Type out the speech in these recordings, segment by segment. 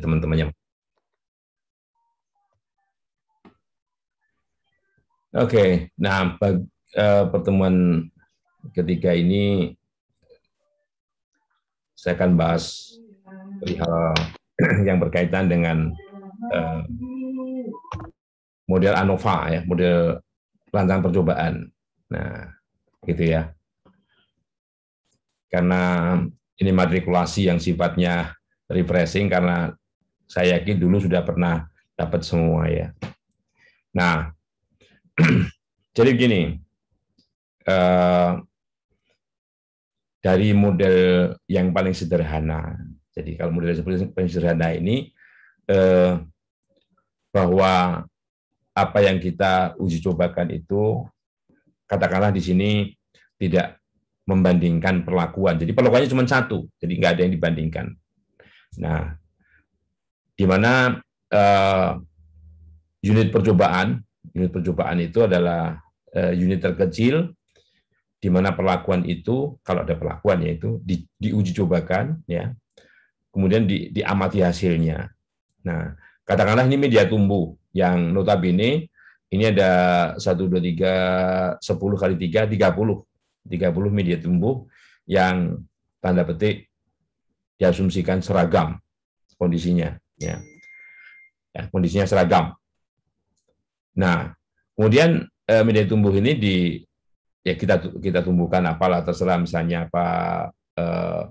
teman-temannya. Oke, okay. nah bag, uh, pertemuan ketiga ini saya akan bahas perihal yang berkaitan dengan uh, model ANOVA ya, model rancangan percobaan. Nah, gitu ya. Karena ini matrikulasi yang sifatnya refreshing karena saya yakin dulu sudah pernah dapat semua ya. Nah, jadi begini, eh, dari model yang paling sederhana. Jadi kalau model yang paling sederhana ini eh, bahwa apa yang kita uji cobakan itu katakanlah di sini tidak membandingkan perlakuan. Jadi perlakuannya cuma satu, jadi nggak ada yang dibandingkan. Nah, di mana uh, unit percobaan, unit percobaan itu adalah uh, unit terkecil di mana perlakuan itu kalau ada perlakuan yaitu di, diuji cobakan ya. Kemudian di, diamati hasilnya. Nah, katakanlah ini media tumbuh yang notabene ini ada satu dua tiga sepuluh kali tiga tiga puluh tiga puluh media tumbuh yang tanda petik diasumsikan seragam kondisinya. Ya. ya kondisinya seragam. Nah, kemudian eh, media tumbuh ini di ya kita kita tumbuhkan apalah terserah misalnya apa eh,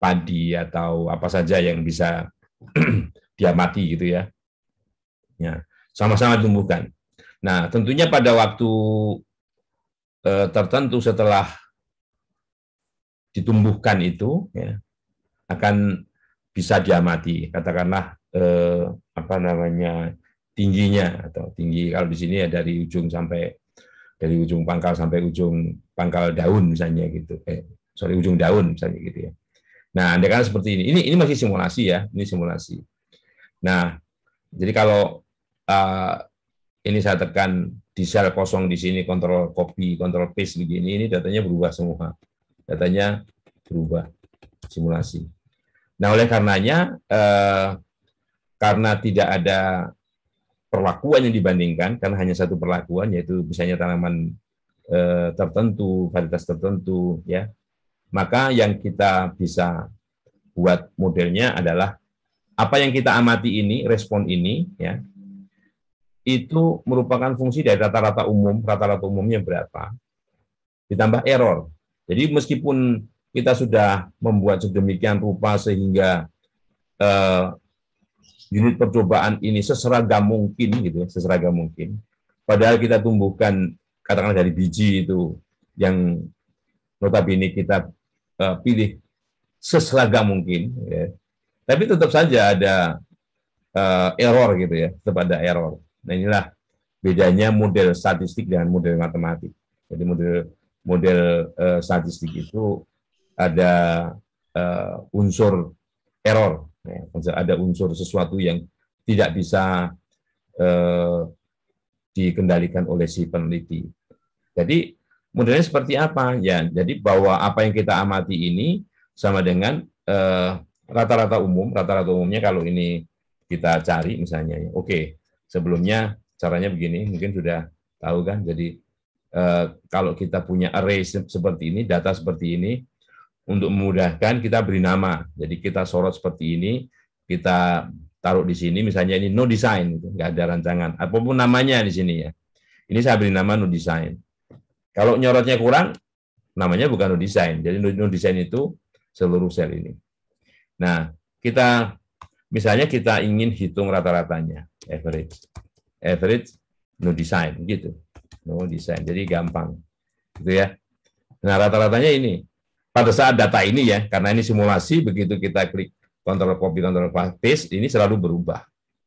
padi atau apa saja yang bisa diamati gitu ya. Ya, sama-sama tumbuhkan. Nah, tentunya pada waktu eh, tertentu setelah ditumbuhkan itu ya, akan bisa diamati katakanlah eh, apa namanya tingginya atau tinggi kalau di sini ya dari ujung sampai dari ujung pangkal sampai ujung pangkal daun misalnya gitu eh sorry ujung daun misalnya gitu ya nah andai kan seperti ini ini ini masih simulasi ya ini simulasi nah jadi kalau uh, ini saya tekan di sel kosong di sini kontrol copy, kontrol paste begini, ini datanya berubah semua. Datanya berubah simulasi. Nah, oleh karenanya, eh, karena tidak ada perlakuan yang dibandingkan, karena hanya satu perlakuan, yaitu misalnya tanaman eh, tertentu, varietas tertentu, ya, maka yang kita bisa buat modelnya adalah apa yang kita amati ini, respon ini, ya, itu merupakan fungsi dari rata-rata umum, rata-rata umumnya berapa, ditambah error. Jadi meskipun kita sudah membuat sedemikian rupa sehingga uh, unit percobaan ini seseragam mungkin gitu ya, seseragam mungkin. Padahal kita tumbuhkan katakanlah dari biji itu yang notabene kita uh, pilih seseragam mungkin, ya. tapi tetap saja ada uh, error gitu ya, tetap ada error. Nah inilah bedanya model statistik dengan model matematik. Jadi model model uh, statistik itu ada uh, unsur error, ya, ada unsur sesuatu yang tidak bisa uh, dikendalikan oleh si peneliti. Jadi modelnya seperti apa? Ya, jadi bahwa apa yang kita amati ini sama dengan eh, rata-rata uh, umum, rata-rata umumnya kalau ini kita cari misalnya, ya, oke, sebelumnya caranya begini, mungkin sudah tahu kan? Jadi uh, kalau kita punya array seperti ini, data seperti ini, untuk memudahkan kita beri nama. Jadi kita sorot seperti ini, kita taruh di sini, misalnya ini no design, gitu. nggak ada rancangan, apapun namanya di sini ya. Ini saya beri nama no design. Kalau nyorotnya kurang, namanya bukan no design. Jadi no, design itu seluruh sel ini. Nah, kita misalnya kita ingin hitung rata-ratanya, average. Average no design gitu. No design. Jadi gampang. Gitu ya. Nah, rata-ratanya ini pada saat data ini ya, karena ini simulasi, begitu kita klik kontrol copy, kontrol paste, ini selalu berubah.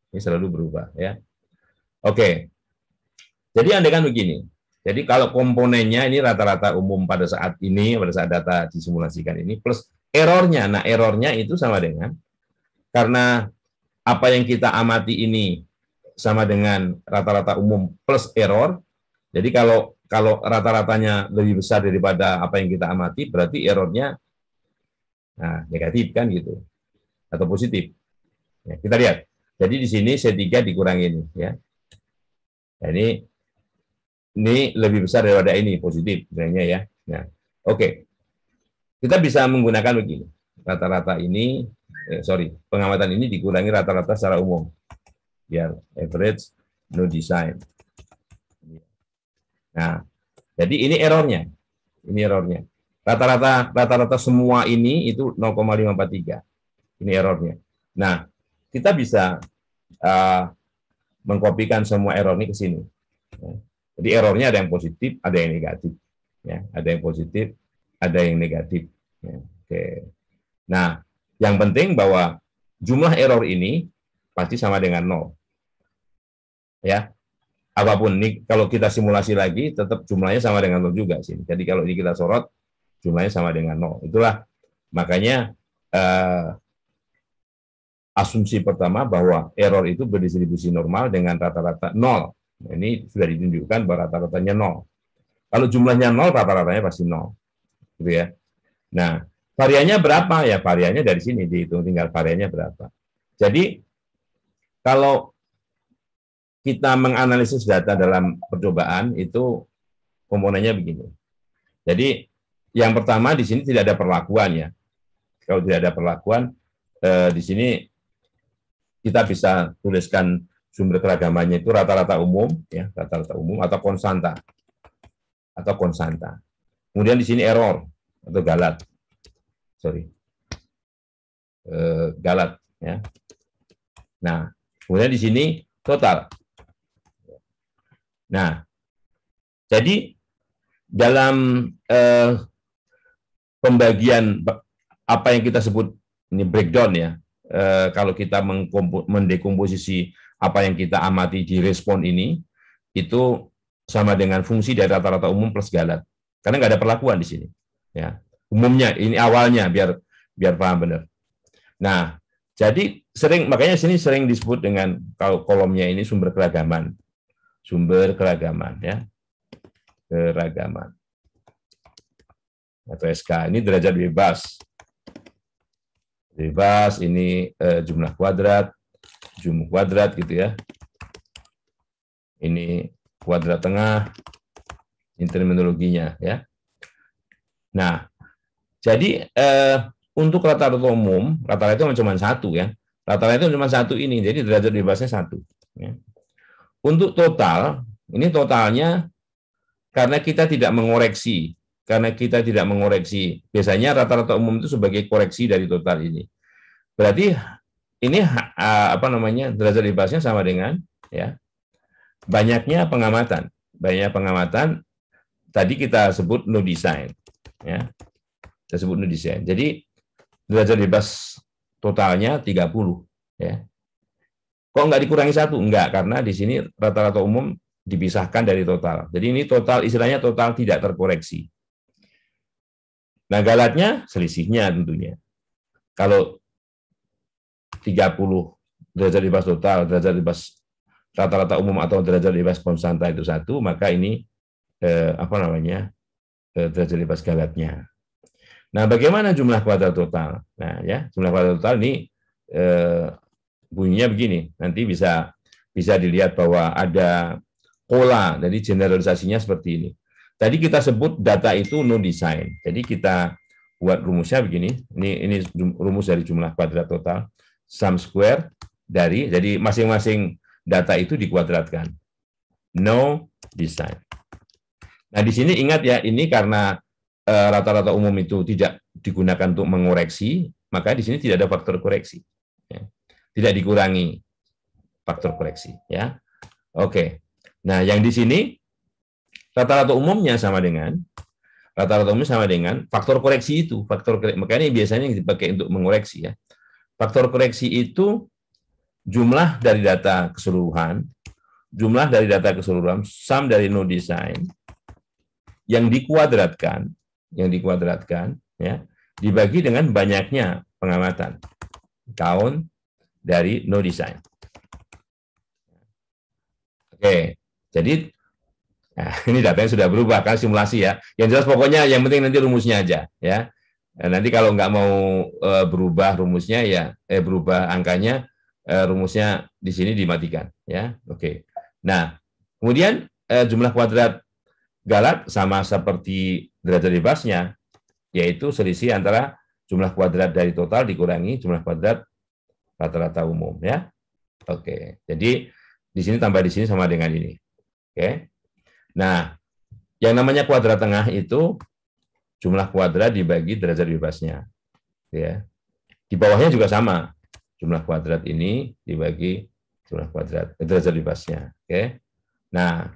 Ini selalu berubah ya. Oke. Jadi andaikan begini. Jadi kalau komponennya ini rata-rata umum pada saat ini, pada saat data disimulasikan ini, plus errornya. Nah, errornya itu sama dengan, karena apa yang kita amati ini sama dengan rata-rata umum plus error, jadi kalau kalau rata-ratanya lebih besar daripada apa yang kita amati, berarti errornya nah, negatif kan gitu, atau positif. Ya, kita lihat. Jadi di sini C3 dikurangi ini ya. Nah, ini ini lebih besar daripada ini positif sebenarnya ya. Nah, oke. Okay. Kita bisa menggunakan begini. Rata-rata ini eh, sorry, pengamatan ini dikurangi rata-rata secara umum. Biar average no design. Nah, jadi ini errornya. Ini errornya. Rata-rata rata-rata semua ini itu 0,543. Ini errornya. Nah, kita bisa uh, mengkopikan semua error ini ke sini. Ya. Jadi errornya ada yang positif, ada yang negatif. Ya, ada yang positif, ada yang negatif. Ya, oke. Nah, yang penting bahwa jumlah error ini pasti sama dengan nol. Ya, apapun ini kalau kita simulasi lagi tetap jumlahnya sama dengan nol juga sih. Jadi kalau ini kita sorot jumlahnya sama dengan nol. Itulah makanya eh, asumsi pertama bahwa error itu berdistribusi normal dengan rata-rata nol. ini sudah ditunjukkan bahwa rata-ratanya nol. Kalau jumlahnya nol, rata-ratanya pasti nol, gitu ya. Nah, variannya berapa ya? Variannya dari sini dihitung tinggal variannya berapa. Jadi kalau kita menganalisis data dalam percobaan itu komponennya begini. Jadi yang pertama di sini tidak ada perlakuan ya. Kalau tidak ada perlakuan eh, di sini kita bisa tuliskan sumber keragamannya itu rata-rata umum ya, rata-rata umum atau konstanta. Atau konstanta. Kemudian di sini error atau galat. Sorry. Eh, galat ya. Nah, kemudian di sini total Nah, jadi dalam eh, pembagian apa yang kita sebut ini breakdown ya, eh, kalau kita mendekomposisi apa yang kita amati di respon ini, itu sama dengan fungsi dari rata-rata umum plus galat. Karena nggak ada perlakuan di sini. Ya, umumnya ini awalnya biar biar paham benar. Nah, jadi sering makanya sini sering disebut dengan kalau kolomnya ini sumber keragaman sumber keragaman ya. Keragaman. Atau SK ini derajat bebas. Bebas ini eh, jumlah kuadrat, jumlah kuadrat gitu ya. Ini kuadrat tengah, ini terminologinya ya. Nah, jadi eh, untuk rata-rata umum, rata-rata itu cuma satu ya. Rata-rata itu cuma satu ini, jadi derajat bebasnya satu. Ya. Untuk total, ini totalnya karena kita tidak mengoreksi, karena kita tidak mengoreksi. Biasanya rata-rata umum itu sebagai koreksi dari total ini. Berarti ini apa namanya derajat bebasnya sama dengan ya banyaknya pengamatan, banyak pengamatan. Tadi kita sebut no design, ya kita sebut no design. Jadi derajat bebas totalnya 30 ya Kok nggak dikurangi satu? Enggak, karena di sini rata-rata umum dipisahkan dari total. Jadi ini total, istilahnya total tidak terkoreksi. Nah, galatnya selisihnya tentunya. Kalau 30 derajat bebas total, derajat bebas rata-rata umum atau derajat bebas konstanta itu satu, maka ini eh, apa namanya eh, derajat bebas galatnya. Nah, bagaimana jumlah kuadrat total? Nah, ya jumlah kuadrat total ini eh, bunyinya begini. Nanti bisa bisa dilihat bahwa ada pola, jadi generalisasinya seperti ini. Tadi kita sebut data itu no design. Jadi kita buat rumusnya begini. Ini ini rumus dari jumlah kuadrat total sum square dari jadi masing-masing data itu dikuadratkan. No design. Nah, di sini ingat ya ini karena eh, rata-rata umum itu tidak digunakan untuk mengoreksi, maka di sini tidak ada faktor koreksi tidak dikurangi faktor koreksi ya. Oke. Nah, yang di sini rata-rata umumnya sama dengan rata-rata umumnya sama dengan faktor koreksi itu, faktor koreksi, makanya biasanya dipakai untuk mengoreksi ya. Faktor koreksi itu jumlah dari data keseluruhan, jumlah dari data keseluruhan, sum dari no design yang dikuadratkan, yang dikuadratkan ya, dibagi dengan banyaknya pengamatan. Count dari no design. Oke, jadi nah, ini yang sudah berubah kan simulasi ya. Yang jelas pokoknya yang penting nanti rumusnya aja ya. Nah, nanti kalau nggak mau e, berubah rumusnya ya, eh berubah angkanya, e, rumusnya di sini dimatikan ya. Oke. Nah, kemudian e, jumlah kuadrat galat sama seperti derajat bebasnya, yaitu selisih antara jumlah kuadrat dari total dikurangi jumlah kuadrat rata-rata umum ya. Oke. Jadi di sini tambah di sini sama dengan ini. Oke. Nah, yang namanya kuadrat tengah itu jumlah kuadrat dibagi derajat bebasnya. Ya. Di bawahnya juga sama. Jumlah kuadrat ini dibagi jumlah kuadrat eh, derajat bebasnya. Oke. Nah,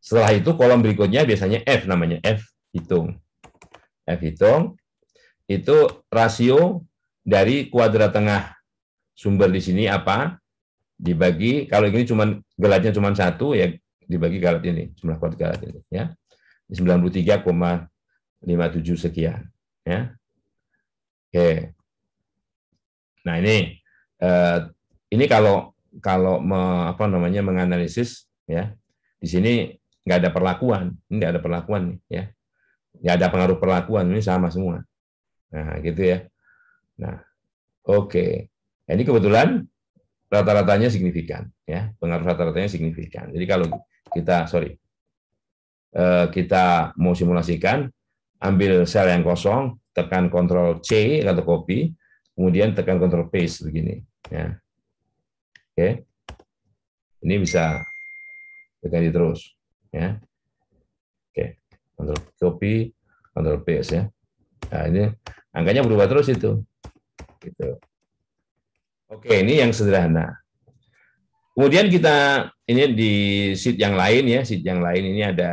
setelah itu kolom berikutnya biasanya F namanya F hitung. F hitung itu rasio dari kuadrat tengah sumber di sini apa dibagi kalau ini cuma gelatnya cuma satu ya dibagi galat ini jumlah kuadrat galat ini ya 93,57 sekian ya oke nah ini eh, ini kalau kalau me, apa namanya menganalisis ya di sini nggak ada perlakuan ini nggak ada perlakuan nih ya nggak ada pengaruh perlakuan ini sama semua nah gitu ya nah oke okay. Nah, ini kebetulan rata-ratanya signifikan, ya pengaruh rata-ratanya signifikan. Jadi kalau kita sorry eh, kita mau simulasikan, ambil sel yang kosong, tekan Ctrl C atau copy, kemudian tekan Ctrl paste begini. Ya. Oke, ini bisa di terus. Ya. Oke, okay. Ctrl copy, Ctrl paste ya. Nah, ini angkanya berubah terus itu. Gitu. Oke, ini yang sederhana. Kemudian kita ini di sheet yang lain ya, sheet yang lain ini ada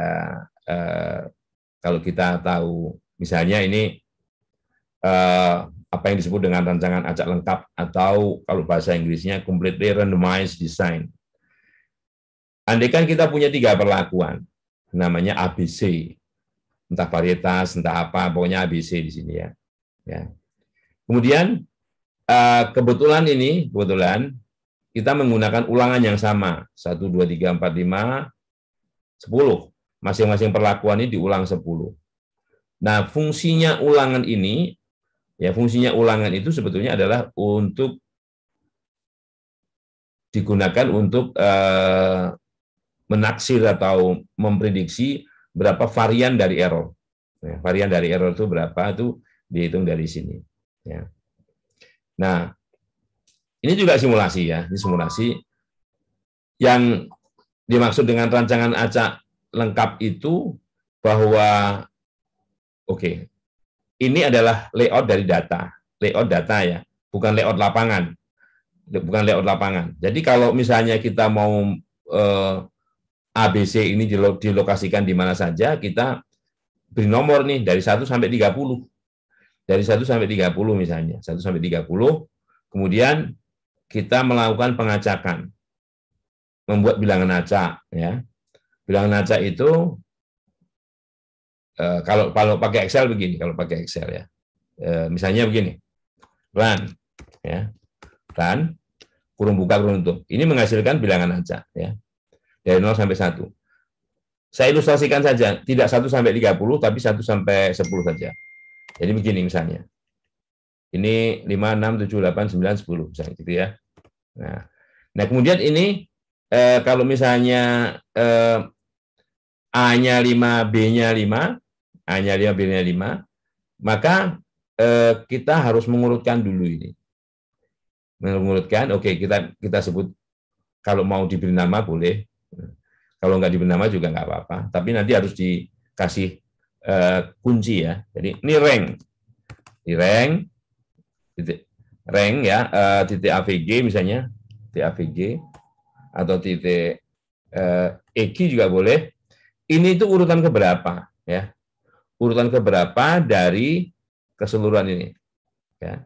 eh, kalau kita tahu misalnya ini eh, apa yang disebut dengan rancangan acak lengkap atau kalau bahasa Inggrisnya completely randomized design. Andaikan kita punya tiga perlakuan, namanya ABC, entah varietas, entah apa, pokoknya ABC di sini ya. ya. Kemudian Eh, kebetulan ini, kebetulan kita menggunakan ulangan yang sama. satu dua tiga empat lima sepuluh Masing-masing perlakuan ini diulang sepuluh. Nah, fungsinya ulangan ini, ya fungsinya ulangan itu sebetulnya adalah untuk digunakan untuk uh, menaksir atau memprediksi berapa varian dari error. Ya, varian dari error itu berapa itu dihitung dari sini. Ya. Nah, ini juga simulasi ya, ini simulasi yang dimaksud dengan rancangan acak lengkap itu bahwa oke, okay, ini adalah layout dari data, layout data ya, bukan layout lapangan. Bukan layout lapangan. Jadi kalau misalnya kita mau eh, ABC ini dilokasikan di mana saja, kita beri nomor nih dari 1 sampai 30 dari 1 sampai 30 misalnya, 1 sampai 30, kemudian kita melakukan pengacakan. Membuat bilangan acak ya. Bilangan acak itu eh, kalau kalau pakai Excel begini, kalau pakai Excel ya. Eh, misalnya begini. Run ya. Run kurung buka kurung tutup. Ini menghasilkan bilangan acak ya. Dari 0 sampai 1. Saya ilustrasikan saja, tidak 1 sampai 30 tapi 1 sampai 10 saja. Jadi begini misalnya. Ini 5, 6, 7, 8, 9, 10 misalnya gitu ya. Nah, nah kemudian ini eh, kalau misalnya eh, A-nya 5, B-nya 5, A-nya 5, B-nya 5, maka eh, kita harus mengurutkan dulu ini. Mengurutkan, oke okay, kita kita sebut kalau mau diberi nama boleh, kalau nggak diberi nama juga nggak apa-apa, tapi nanti harus dikasih Eh, kunci ya. Jadi ini rank. Di rank titik rank ya, uh, titik AVG misalnya, titik AVG atau titik uh, eh, EQ juga boleh. Ini itu urutan keberapa ya? Urutan keberapa dari keseluruhan ini? Ya.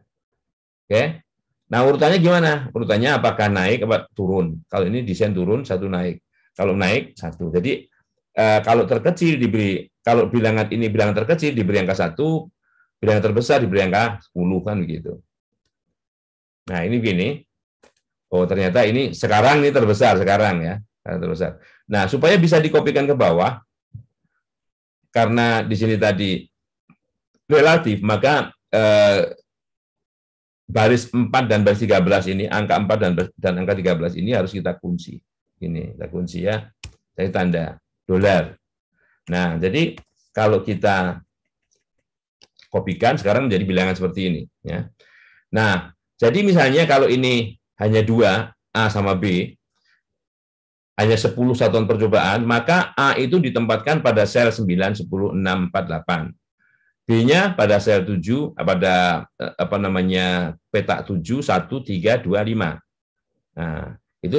Oke. Okay. Nah, urutannya gimana? Urutannya apakah naik atau turun? Kalau ini desain turun, satu naik. Kalau naik, satu. Jadi Eh, kalau terkecil diberi kalau bilangan ini bilangan terkecil diberi angka satu, bilangan terbesar diberi angka sepuluh kan begitu. Nah ini begini. oh ternyata ini sekarang ini terbesar sekarang ya terbesar. Nah supaya bisa dikopikan ke bawah, karena di sini tadi relatif, maka eh, baris 4 dan baris 13 ini, angka 4 dan, dan angka 13 ini harus kita kunci. Ini, kita kunci ya, saya tanda dolar. Nah, jadi kalau kita kopikan sekarang menjadi bilangan seperti ini. Ya. Nah, jadi misalnya kalau ini hanya dua A sama B, hanya 10 satuan percobaan, maka A itu ditempatkan pada sel 9, 10, 6, 4, 8. B-nya pada sel 7, eh, pada eh, apa namanya petak 7, 1, 3, 2, 5. Nah, itu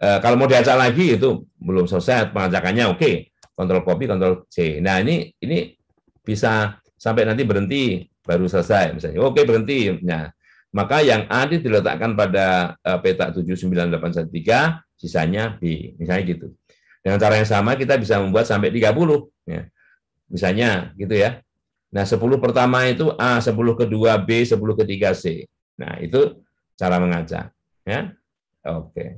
Eh, kalau mau diajak lagi itu belum selesai pengacakannya oke okay. kontrol copy kontrol C. Nah ini ini bisa sampai nanti berhenti baru selesai misalnya oke okay, berhenti. ya. maka yang A diletakkan pada eh, peta tiga, sisanya B misalnya gitu. Dengan cara yang sama kita bisa membuat sampai 30 ya. Misalnya gitu ya. Nah, 10 pertama itu A, 10 kedua B, 10 ketiga C. Nah, itu cara mengajak. Ya. Oke. Okay.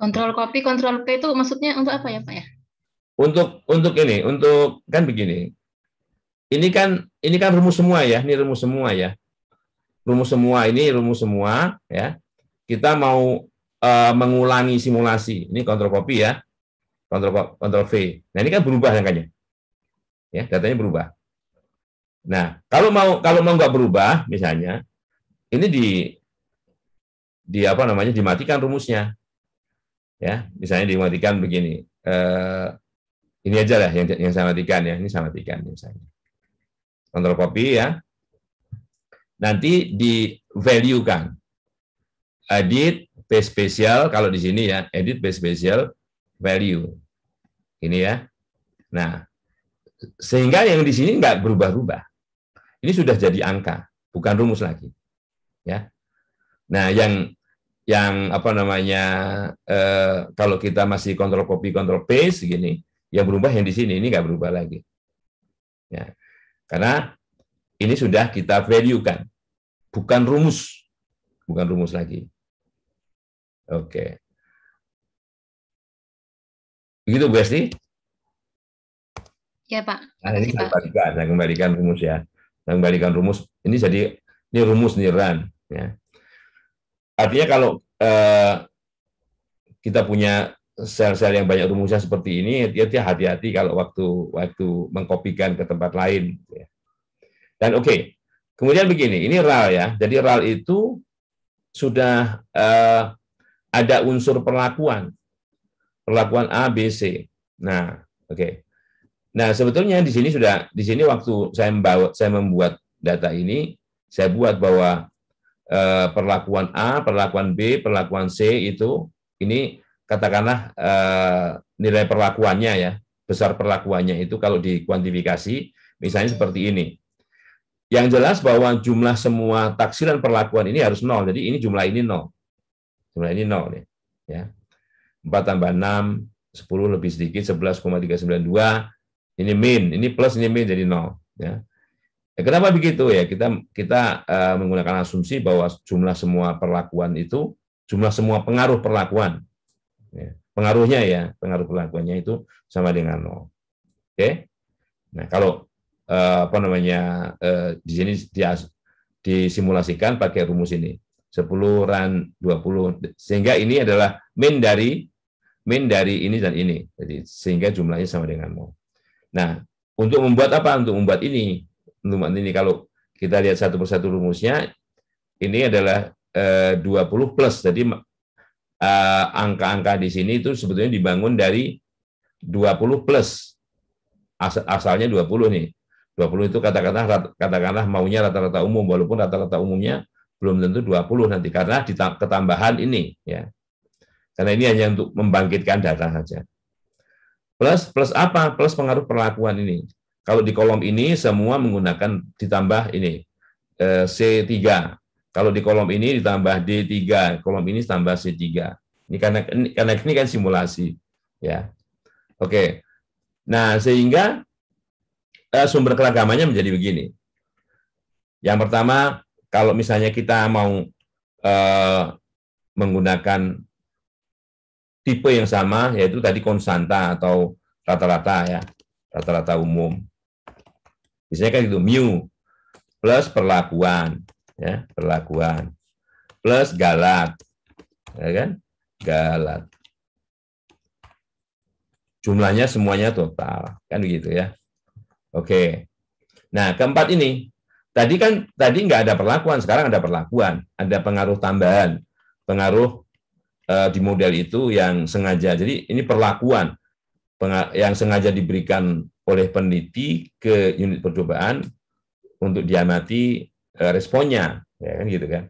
Kontrol copy, kontrol P itu maksudnya untuk apa ya Pak ya? Untuk untuk ini, untuk kan begini. Ini kan ini kan rumus semua ya, ini rumus semua ya. Rumus semua ini rumus semua ya. Kita mau uh, mengulangi simulasi. Ini kontrol copy ya. Kontrol kontrol V. Nah, ini kan berubah angkanya. Ya, datanya berubah. Nah, kalau mau kalau mau nggak berubah misalnya, ini di di apa namanya dimatikan rumusnya ya misalnya dimatikan begini eh, ini aja lah yang, yang saya matikan ya ini saya matikan misalnya kontrol copy ya nanti di value kan edit base special kalau di sini ya edit base special value ini ya nah sehingga yang di sini nggak berubah-ubah ini sudah jadi angka bukan rumus lagi ya nah yang yang apa namanya eh, kalau kita masih kontrol copy kontrol paste gini yang berubah yang di sini ini nggak berubah lagi ya karena ini sudah kita value kan bukan rumus bukan rumus lagi oke okay. begitu Bu Esti ya Pak nah, ini saya kembalikan saya kembalikan rumus ya saya kembalikan rumus ini jadi ini rumus niran ya artinya kalau eh, kita punya sel-sel yang banyak rumusnya seperti ini, ya, ya hati-hati kalau waktu waktu mengkopikan ke tempat lain. Ya. Dan oke, okay. kemudian begini, ini RAL ya. Jadi RAL itu sudah eh, ada unsur perlakuan, perlakuan A, B, C. Nah, oke. Okay. Nah sebetulnya di sini sudah di sini waktu saya membawa saya membuat data ini, saya buat bahwa Eh, perlakuan A, perlakuan B, perlakuan C itu ini katakanlah eh, nilai perlakuannya ya, besar perlakuannya itu kalau dikuantifikasi misalnya seperti ini. Yang jelas bahwa jumlah semua taksiran perlakuan ini harus nol. Jadi ini jumlah ini nol. Jumlah ini nol nih. Ya. 4 tambah enam, sepuluh lebih sedikit, 11,392. Ini min, ini plus, ini min jadi nol. Ya. Ya, kenapa begitu ya? Kita kita uh, menggunakan asumsi bahwa jumlah semua perlakuan itu jumlah semua pengaruh perlakuan. Ya, pengaruhnya ya, pengaruh perlakuannya itu sama dengan nol. Oke. Okay? Nah, kalau uh, apa namanya uh, di sini dia disimulasikan pakai rumus ini. 10 ran 20 sehingga ini adalah min dari min dari ini dan ini. Jadi sehingga jumlahnya sama dengan nol. Nah, untuk membuat apa? Untuk membuat ini Numan ini kalau kita lihat satu persatu rumusnya ini adalah eh, dua 20 plus. Jadi eh, angka-angka di sini itu sebetulnya dibangun dari 20 plus. As asalnya 20 nih. 20 itu katakanlah katakanlah maunya rata-rata umum walaupun rata-rata umumnya belum tentu 20 nanti karena di ketambahan ini ya. Karena ini hanya untuk membangkitkan data saja. Plus plus apa? Plus pengaruh perlakuan ini. Kalau di kolom ini semua menggunakan ditambah ini eh, C3. Kalau di kolom ini ditambah D3, kolom ini tambah C3. Ini karena ini, karena ini kan simulasi, ya. Oke. Nah, sehingga eh, sumber keragamannya menjadi begini. Yang pertama, kalau misalnya kita mau eh, menggunakan tipe yang sama, yaitu tadi konstanta atau rata-rata ya, rata-rata umum. Biasanya kan itu mu plus perlakuan, ya, perlakuan plus galat Ya kan? galat Jumlahnya semuanya total, kan begitu ya. Oke. Nah, keempat ini Tadi kan tadi nggak ada perlakuan, sekarang ada perlakuan, ada pengaruh tambahan, pengaruh uh, di model itu yang sengaja. Jadi ini perlakuan yang sengaja diberikan oleh peneliti ke unit percobaan untuk diamati eh, responnya, ya kan gitu kan.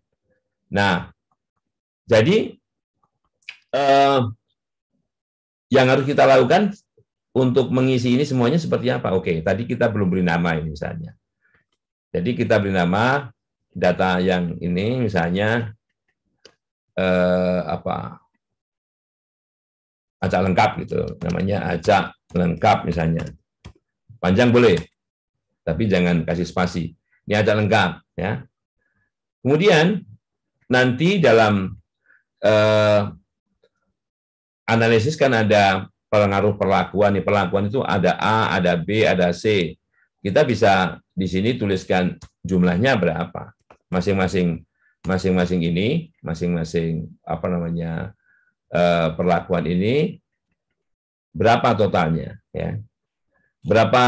Nah, jadi eh, yang harus kita lakukan untuk mengisi ini semuanya seperti apa? Oke, tadi kita belum beri nama ini misalnya. Jadi kita beri nama data yang ini misalnya eh, apa acak lengkap gitu, namanya acak lengkap misalnya. Panjang boleh, tapi jangan kasih spasi. Ini ada lengkap. ya. Kemudian nanti dalam eh, analisis kan ada pengaruh perlakuan. Nih, perlakuan itu ada A, ada B, ada C. Kita bisa di sini tuliskan jumlahnya berapa. Masing-masing masing-masing ini, masing-masing apa namanya eh, perlakuan ini berapa totalnya ya. Berapa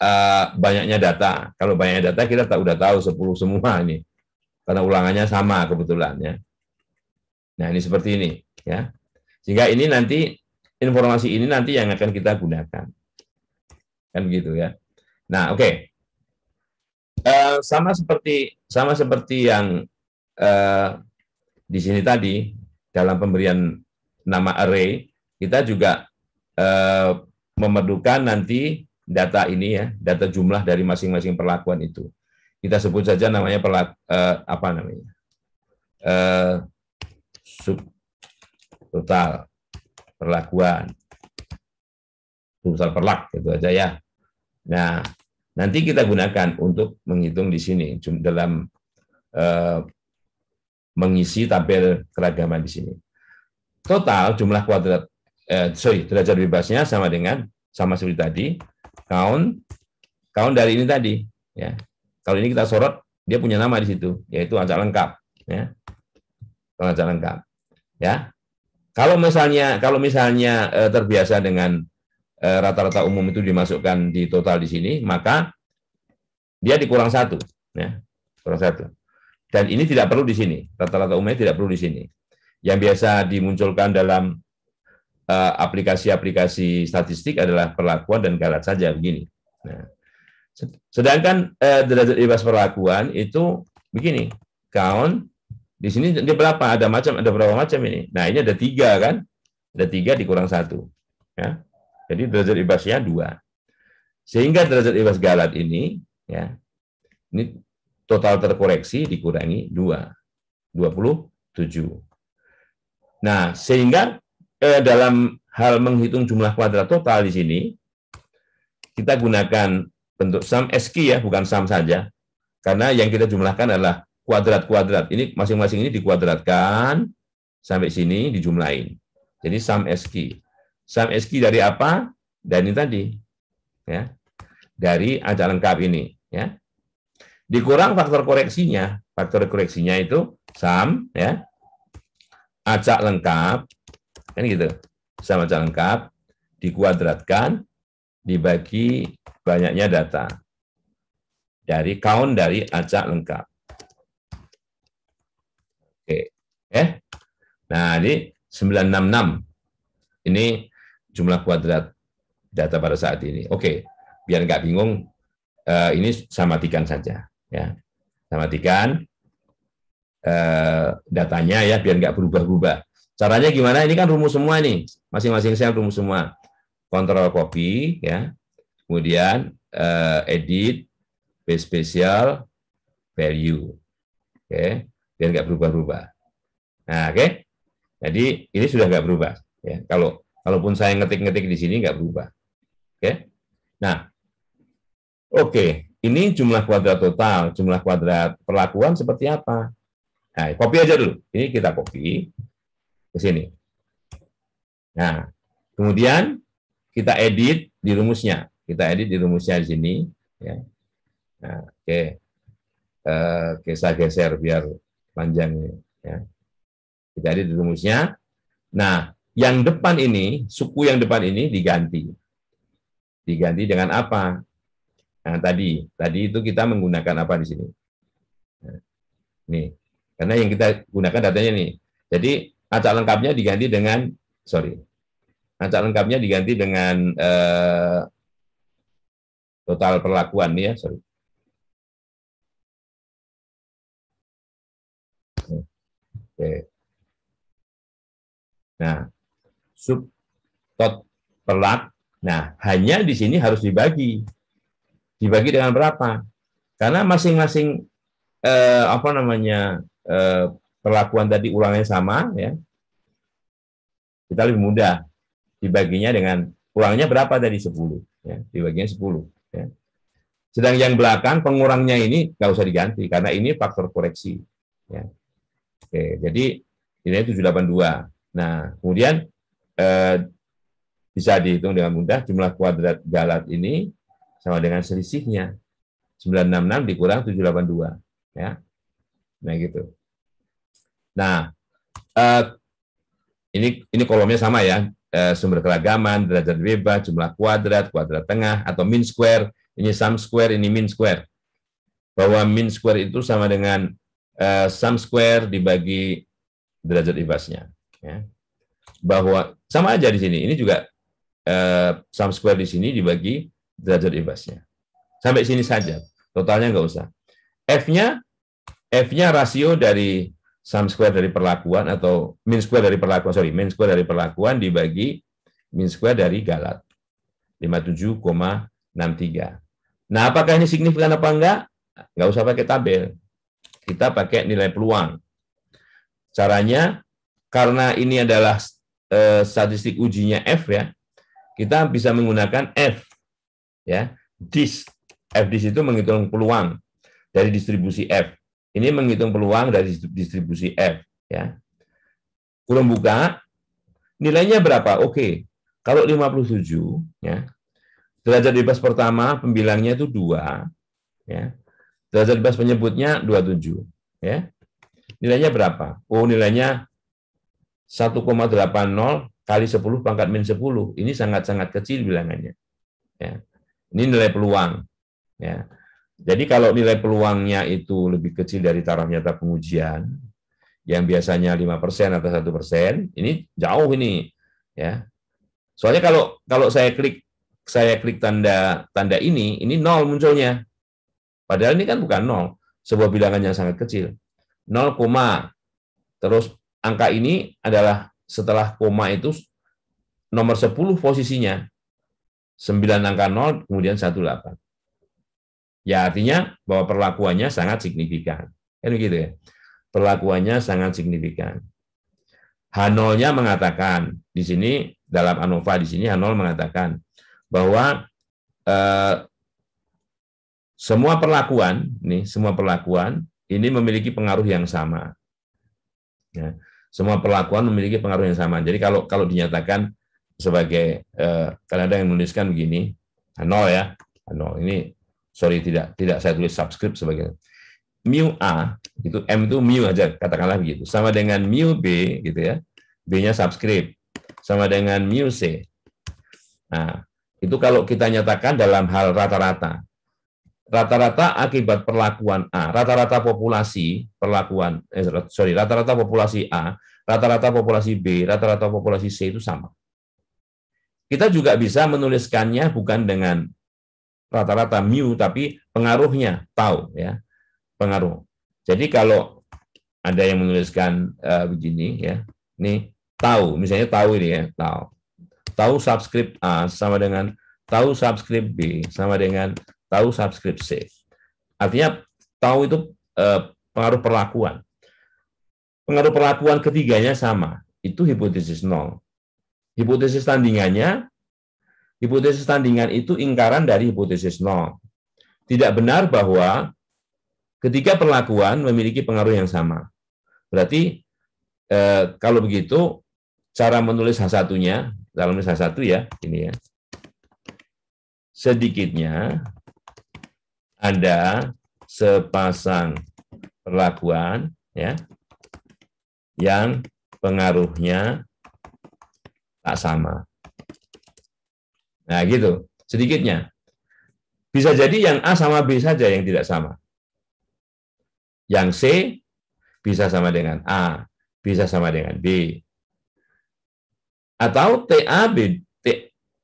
uh, banyaknya data? Kalau banyaknya data kita tak udah tahu 10 semua ini. Karena ulangannya sama kebetulan ya. Nah, ini seperti ini ya. Sehingga ini nanti informasi ini nanti yang akan kita gunakan. Kan begitu ya. Nah, oke. Okay. Uh, eh, sama seperti sama seperti yang uh, di sini tadi dalam pemberian nama array kita juga uh, memerlukan nanti data ini ya, data jumlah dari masing-masing perlakuan itu. Kita sebut saja namanya eh, apa namanya eh, sub total perlakuan total perlak itu aja ya. Nah nanti kita gunakan untuk menghitung di sini dalam eh, mengisi tabel keragaman di sini. Total jumlah kuadrat eh, sorry derajat bebasnya sama dengan sama seperti tadi count count dari ini tadi ya kalau ini kita sorot dia punya nama di situ yaitu acak lengkap ya kalau acak lengkap ya kalau misalnya kalau misalnya eh, terbiasa dengan eh, rata-rata eh, umum itu dimasukkan di total di sini maka dia dikurang satu ya kurang satu dan ini tidak perlu di sini rata-rata umumnya tidak perlu di sini yang biasa dimunculkan dalam Eh, aplikasi-aplikasi statistik adalah perlakuan dan galat saja begini. Nah, sedangkan uh, derajat bebas perlakuan itu begini, count di sini dia berapa? Ada macam, ada berapa macam ini? Nah ini ada tiga kan? Ada tiga dikurang satu. Ya. Jadi derajat bebasnya dua. Sehingga derajat bebas galat ini, ya, ini total terkoreksi dikurangi dua, dua puluh tujuh. Nah, sehingga eh, dalam hal menghitung jumlah kuadrat total di sini, kita gunakan bentuk sum SQ ya, bukan sum saja. Karena yang kita jumlahkan adalah kuadrat-kuadrat. Ini masing-masing ini dikuadratkan sampai sini dijumlahin. Jadi sum SQ. Sum SQ dari apa? dan ini tadi. Ya. Dari angka lengkap ini, ya. Dikurang faktor koreksinya. Faktor koreksinya itu sum ya. Acak lengkap Kan gitu. Sama macam lengkap, dikuadratkan, dibagi banyaknya data. Dari count dari acak lengkap. Oke. Eh? Nah, ini 966. Ini jumlah kuadrat data pada saat ini. Oke, biar nggak bingung, eh, ini sama samatikan saja. ya Samatikan eh, datanya ya, biar nggak berubah-ubah. Caranya gimana? Ini kan rumus semua nih. Masing-masing sel rumus semua. Kontrol copy, ya. Kemudian uh, edit, base special value. Oke, okay. biar nggak berubah-ubah. Nah, oke. Okay. Jadi ini sudah nggak berubah. Ya, kalau kalaupun saya ngetik-ngetik di sini nggak berubah. Oke. Okay. Nah, oke. Okay. Ini jumlah kuadrat total, jumlah kuadrat perlakuan seperti apa? Nah, copy aja dulu. Ini kita copy ke sini. Nah, kemudian kita edit di rumusnya. Kita edit di rumusnya di sini. Ya. Nah, oke. Okay. Uh, eh, okay, saya geser biar panjang. Ya. Kita edit di rumusnya. Nah, yang depan ini, suku yang depan ini diganti. Diganti dengan apa? Nah, tadi, tadi itu kita menggunakan apa di sini? Nah, nih, karena yang kita gunakan datanya nih. Jadi acak lengkapnya diganti dengan sorry acak lengkapnya diganti dengan eh, total perlakuan ya sorry Oke. Nah, sub tot pelak. Nah, hanya di sini harus dibagi. Dibagi dengan berapa? Karena masing-masing eh, apa namanya eh, perlakuan tadi ulangnya sama, ya kita lebih mudah dibaginya dengan ulangnya berapa tadi 10 ya dibaginya 10 ya. sedang yang belakang pengurangnya ini nggak usah diganti karena ini faktor koreksi ya oke jadi ini 782 nah kemudian eh, bisa dihitung dengan mudah jumlah kuadrat galat ini sama dengan selisihnya 966 dikurang 782 ya nah gitu Nah, eh, ini ini kolomnya sama ya, eh, sumber keragaman, derajat bebas, jumlah kuadrat, kuadrat tengah, atau min square, ini sum square, ini min square. Bahwa min square itu sama dengan eh, sum square dibagi derajat bebasnya. Ya. Bahwa sama aja di sini, ini juga eh, sum square di sini dibagi derajat bebasnya. Sampai sini saja, totalnya nggak usah. F-nya F-nya rasio dari sum square dari perlakuan atau min square dari perlakuan, sorry, min square dari perlakuan dibagi min square dari galat. 57,63. Nah, apakah ini signifikan apa enggak? Enggak usah pakai tabel. Kita pakai nilai peluang. Caranya, karena ini adalah eh, statistik ujinya F ya, kita bisa menggunakan F. ya Dis. F dis itu menghitung peluang dari distribusi F. Ini menghitung peluang dari distribusi F. Ya. Kurung buka, nilainya berapa? Oke, kalau 57, ya, derajat bebas pertama pembilangnya itu 2, ya, derajat bebas penyebutnya 27. Ya. Nilainya berapa? Oh, nilainya 1,80 kali 10 pangkat min 10. Ini sangat-sangat kecil bilangannya. Ya. Ini nilai peluang. Ya. Jadi kalau nilai peluangnya itu lebih kecil dari taraf nyata pengujian, yang biasanya 5% atau 1%, ini jauh ini. ya. Soalnya kalau kalau saya klik saya klik tanda tanda ini, ini nol munculnya. Padahal ini kan bukan nol, sebuah bilangan yang sangat kecil. 0, terus angka ini adalah setelah koma itu nomor 10 posisinya. 9 angka 0, kemudian 18. Ya artinya bahwa perlakuannya sangat signifikan. Kan begitu ya. Perlakuannya sangat signifikan. Hanolnya mengatakan di sini dalam Anova di sini Hanol mengatakan bahwa eh, semua perlakuan nih semua perlakuan ini memiliki pengaruh yang sama. Ya, semua perlakuan memiliki pengaruh yang sama. Jadi kalau kalau dinyatakan sebagai eh, ada yang menuliskan begini, Hanol ya, Hanol ini sorry tidak tidak saya tulis subscript sebagai mu a itu m itu mu aja katakanlah begitu sama dengan mu b gitu ya b-nya subscript sama dengan mu c nah itu kalau kita nyatakan dalam hal rata-rata rata-rata akibat perlakuan a rata-rata populasi perlakuan eh, sorry rata-rata populasi a rata-rata populasi b rata-rata populasi c itu sama kita juga bisa menuliskannya bukan dengan rata-rata mu, tapi pengaruhnya tau ya, pengaruh. Jadi kalau ada yang menuliskan uh, begini ya, ini tau, misalnya tau ini ya, tau. Tau subscript A sama dengan tau subscript B sama dengan tau subscript C. Artinya tau itu uh, pengaruh perlakuan. Pengaruh perlakuan ketiganya sama, itu hipotesis nol. Hipotesis tandingannya Hipotesis tandingan itu ingkaran dari hipotesis nol. Tidak benar bahwa ketika perlakuan memiliki pengaruh yang sama. Berarti eh, kalau begitu cara menulis salah satunya dalam menulis satu ya, ini ya. Sedikitnya ada sepasang perlakuan ya yang pengaruhnya tak sama. Nah gitu, sedikitnya. Bisa jadi yang A sama B saja yang tidak sama. Yang C bisa sama dengan A, bisa sama dengan B. Atau TA, B, T,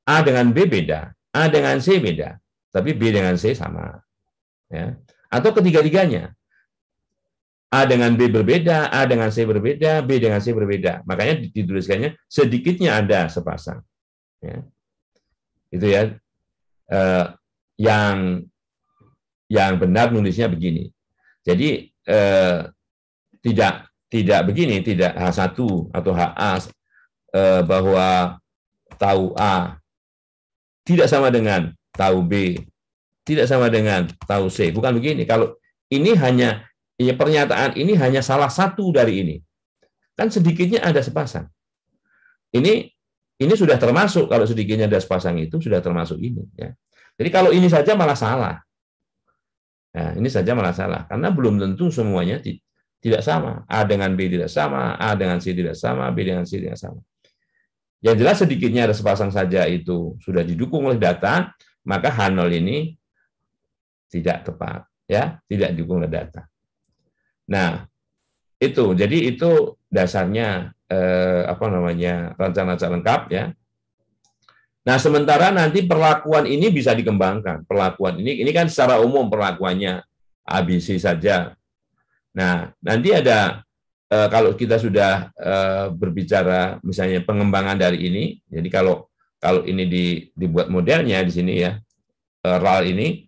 A dengan B beda, A dengan C beda, tapi B dengan C sama. Ya. Atau ketiga-tiganya. A dengan B berbeda, A dengan C berbeda, B dengan C berbeda. Makanya dituliskannya sedikitnya ada sepasang. Ya itu ya eh, yang yang benar nulisnya begini. Jadi eh, tidak tidak begini, tidak H1 atau HA eh, bahwa tahu A tidak sama dengan tahu B, tidak sama dengan tahu C. Bukan begini. Kalau ini hanya ya pernyataan ini hanya salah satu dari ini. Kan sedikitnya ada sepasang. Ini ini sudah termasuk kalau sedikitnya ada sepasang itu sudah termasuk ini. Ya. Jadi kalau ini saja malah salah. Nah, ini saja malah salah karena belum tentu semuanya tidak sama. A dengan B tidak sama, A dengan C tidak sama, B dengan C tidak sama. Yang jelas sedikitnya ada sepasang saja itu sudah didukung oleh data, maka H0 ini tidak tepat, ya, tidak didukung oleh data. Nah, itu. Jadi itu dasarnya eh, apa namanya rencana rancangan lengkap ya. Nah sementara nanti perlakuan ini bisa dikembangkan perlakuan ini ini kan secara umum perlakuannya ABC saja. Nah nanti ada eh, kalau kita sudah eh, berbicara misalnya pengembangan dari ini jadi kalau kalau ini di, dibuat modelnya di sini ya eh, RAL ini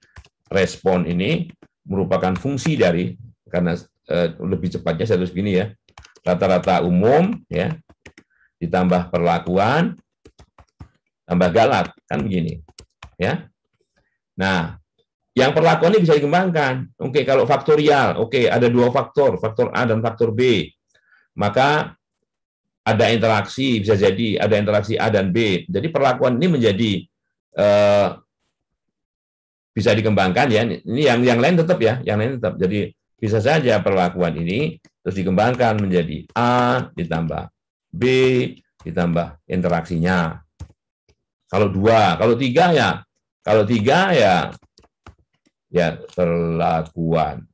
respon ini merupakan fungsi dari karena eh, lebih cepatnya saya harus gini ya rata-rata umum ya ditambah perlakuan tambah galak kan begini ya nah yang perlakuan ini bisa dikembangkan oke kalau faktorial oke ada dua faktor faktor a dan faktor b maka ada interaksi bisa jadi ada interaksi a dan b jadi perlakuan ini menjadi eh, bisa dikembangkan ya ini yang yang lain tetap ya yang lain tetap jadi bisa saja perlakuan ini terus dikembangkan menjadi A ditambah B ditambah interaksinya. Kalau dua, kalau tiga ya, kalau tiga ya, ya perlakuan,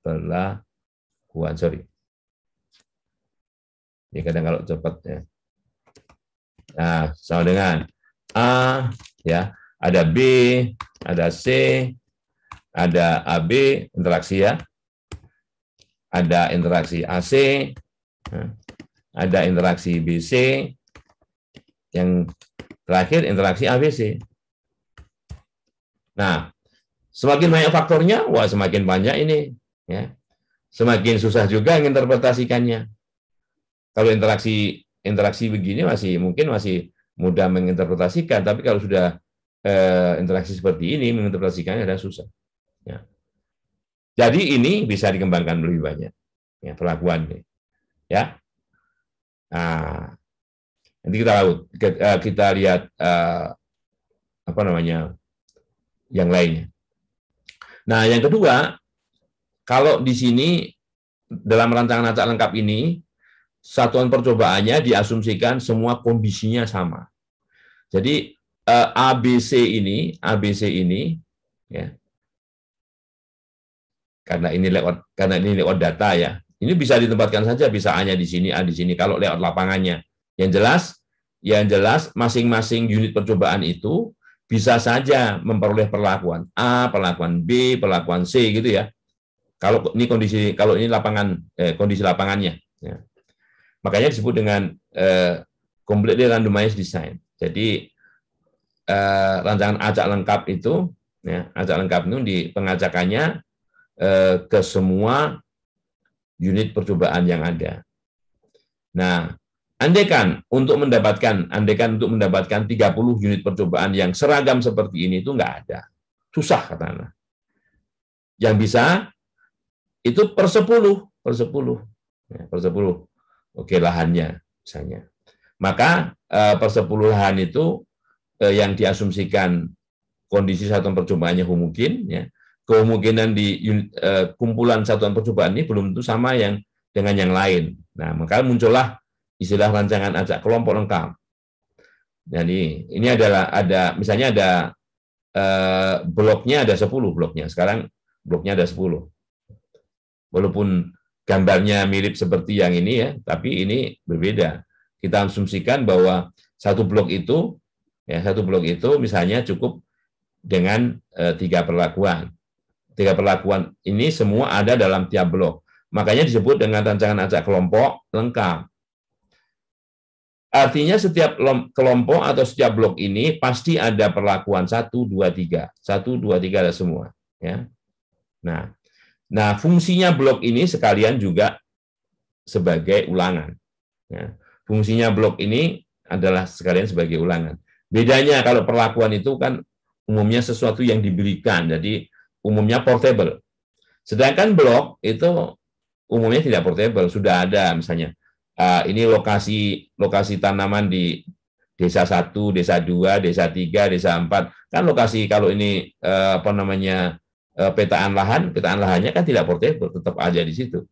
perlakuan, sorry. Ini ya, kadang kalau cepat ya. Nah, sama dengan A, ya, ada B, ada C, ada AB, interaksi ya, ada interaksi AC, ada interaksi BC, yang terakhir interaksi ABC. Nah, semakin banyak faktornya, wah semakin banyak ini, ya. Semakin susah juga menginterpretasikannya. Kalau interaksi interaksi begini masih mungkin masih mudah menginterpretasikan, tapi kalau sudah eh, interaksi seperti ini menginterpretasikannya ada susah. Ya. Jadi ini bisa dikembangkan lebih banyak ya, ini. Ya. Nah, nanti kita laut eh, kita lihat eh, apa namanya yang lainnya. Nah, yang kedua, kalau di sini dalam rancangan acak lengkap ini satuan percobaannya diasumsikan semua kondisinya sama. Jadi eh, ABC ini, ABC ini ya karena ini lewat karena ini lewat data ya. Ini bisa ditempatkan saja, bisa hanya di sini, A di sini. Kalau lewat lapangannya, yang jelas, yang jelas masing-masing unit percobaan itu bisa saja memperoleh perlakuan A, perlakuan B, perlakuan C gitu ya. Kalau ini kondisi, kalau ini lapangan eh, kondisi lapangannya. Ya. Makanya disebut dengan eh, completely randomized design. Jadi eh, rancangan acak lengkap itu, ya, acak lengkap itu di pengacakannya eh, ke semua unit percobaan yang ada. Nah, andekan untuk mendapatkan andekan untuk mendapatkan 30 unit percobaan yang seragam seperti ini itu enggak ada. Susah katanya. Yang bisa itu per 10, per 10. Ya, per 10. Oke, lahannya misalnya. Maka eh, per 10 lahan itu eh, yang diasumsikan kondisi satuan percobaannya mungkin ya kemungkinan di uh, kumpulan satuan percobaan ini belum tentu sama yang dengan yang lain. Nah, maka muncullah istilah rancangan acak kelompok lengkap. Jadi ini adalah ada misalnya ada eh, bloknya ada 10 bloknya. Sekarang bloknya ada 10. Walaupun gambarnya mirip seperti yang ini ya, tapi ini berbeda. Kita asumsikan bahwa satu blok itu ya satu blok itu misalnya cukup dengan eh, tiga perlakuan. Tiga hmm. perlakuan ini semua ada dalam tiap blok. Makanya disebut dengan rancangan acak kelompok lengkap. Artinya setiap kelompok atau setiap blok ini pasti ada perlakuan 1, 2, 3. 1, 2, 3 ada semua. Ya. Nah, nah fungsinya blok ini sekalian juga sebagai ulangan. Ya. Fungsinya blok ini adalah sekalian sebagai ulangan. Bedanya kalau perlakuan itu kan umumnya sesuatu yang diberikan. Jadi umumnya portable. Sedangkan blok itu umumnya tidak portable, sudah ada misalnya. Uh, ini lokasi lokasi tanaman di desa 1, desa 2, desa 3, desa 4. Kan lokasi kalau ini uh, apa namanya uh, petaan lahan, petaan lahannya kan tidak portable, tetap aja di situ.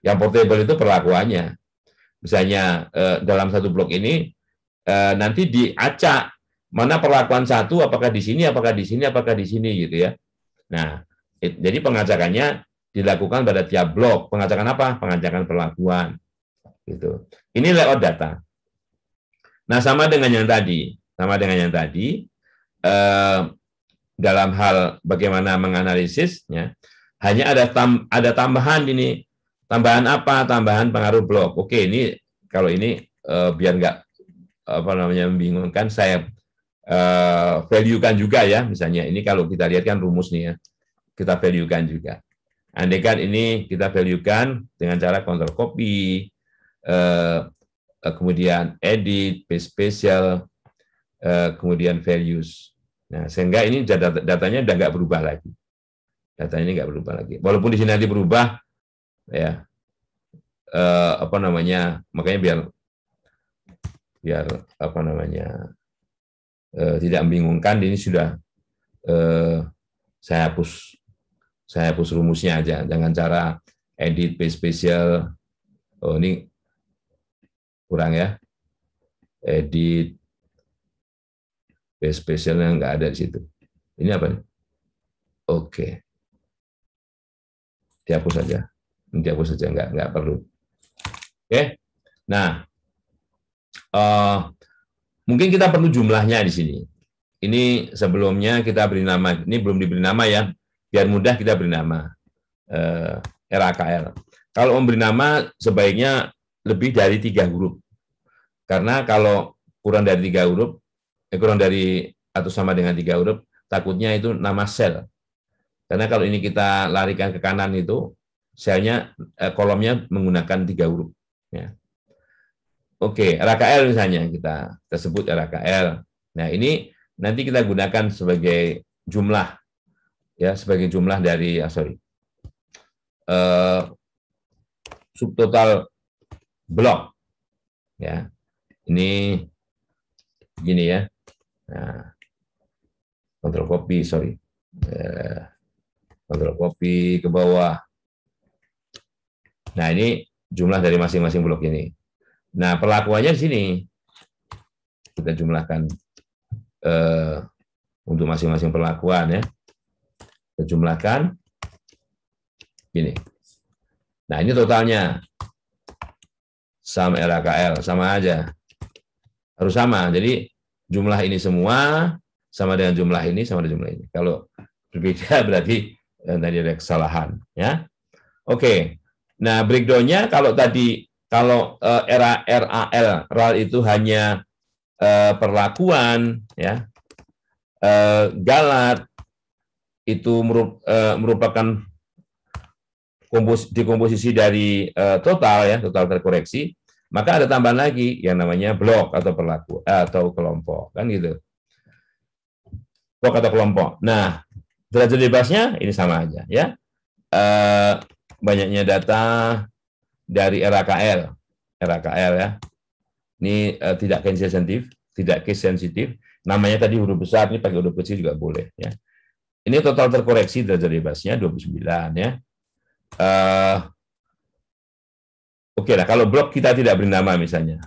Yang portable itu perlakuannya. Misalnya uh, dalam satu blok ini uh, nanti diacak mana perlakuan satu apakah di sini, apakah di sini, apakah di sini gitu ya. Nah, it, jadi pengajakannya dilakukan pada tiap blok. Pengajakan apa? Pengajakan perlakuan. Gitu. Ini layout data. Nah, sama dengan yang tadi, sama dengan yang tadi eh, dalam hal bagaimana menganalisisnya, hanya ada tam, ada tambahan ini. Tambahan apa? Tambahan pengaruh blok. Oke, ini kalau ini eh, biar nggak apa namanya membingungkan, saya uh, value-kan juga ya, misalnya ini kalau kita lihat kan rumus nih ya kita value-kan juga. Andaikan ini kita value-kan dengan cara kontrol copy, uh, kemudian edit, paste special, uh, kemudian values. Nah, sehingga ini data datanya sudah nggak berubah lagi. Datanya ini nggak berubah lagi. Walaupun di sini nanti berubah, ya uh, apa namanya, makanya biar biar apa namanya Eh, tidak membingungkan ini sudah eh, saya hapus saya hapus rumusnya aja dengan cara edit page special oh ini kurang ya edit page special yang nggak ada di situ ini apa nih oke dihapus saja dihapus saja nggak nggak perlu oke nah uh, Mungkin kita perlu jumlahnya di sini. Ini sebelumnya kita beri nama, ini belum diberi nama ya, biar mudah kita beri nama eh, RAKL. Kalau memberi nama sebaiknya lebih dari tiga huruf. Karena kalau kurang dari tiga huruf, eh, kurang dari atau sama dengan tiga huruf, takutnya itu nama sel. Karena kalau ini kita larikan ke kanan itu, selnya eh, kolomnya menggunakan tiga huruf. Ya. Oke, okay, RKL misalnya kita tersebut ya RKL. Nah, ini nanti kita gunakan sebagai jumlah ya, sebagai jumlah dari ah, sorry. Uh, subtotal blok ya. Ini gini ya. Nah, kontrol copy, sorry. Eh, kontrol copy ke bawah. Nah, ini jumlah dari masing-masing blok ini. Nah, perlakuannya di sini. Kita jumlahkan eh, untuk masing-masing perlakuan ya. Kita jumlahkan gini. Nah, ini totalnya sama LKL sama aja. Harus sama. Jadi jumlah ini semua sama dengan jumlah ini sama dengan jumlah ini. Kalau berbeda berarti eh, tadi ada kesalahan ya. Oke. Nah, breakdownnya kalau tadi kalau eh, era RAL, RAL itu hanya eh, perlakuan, ya eh, galat itu merupakan kompos, komposisi dari total ya total terkoreksi, maka ada tambahan lagi yang namanya blok atau perlaku atau kelompok kan gitu, blok atau kelompok. Nah derajat bebasnya ini sama aja ya banyaknya data dari RAKL. RAKL ya. Ini uh, tidak case sensitif, tidak case sensitif. Namanya tadi huruf besar, ini pakai huruf kecil juga boleh ya. Ini total terkoreksi derajat bebasnya 29 ya. Uh, Oke okay lah, kalau blok kita tidak beri nama misalnya.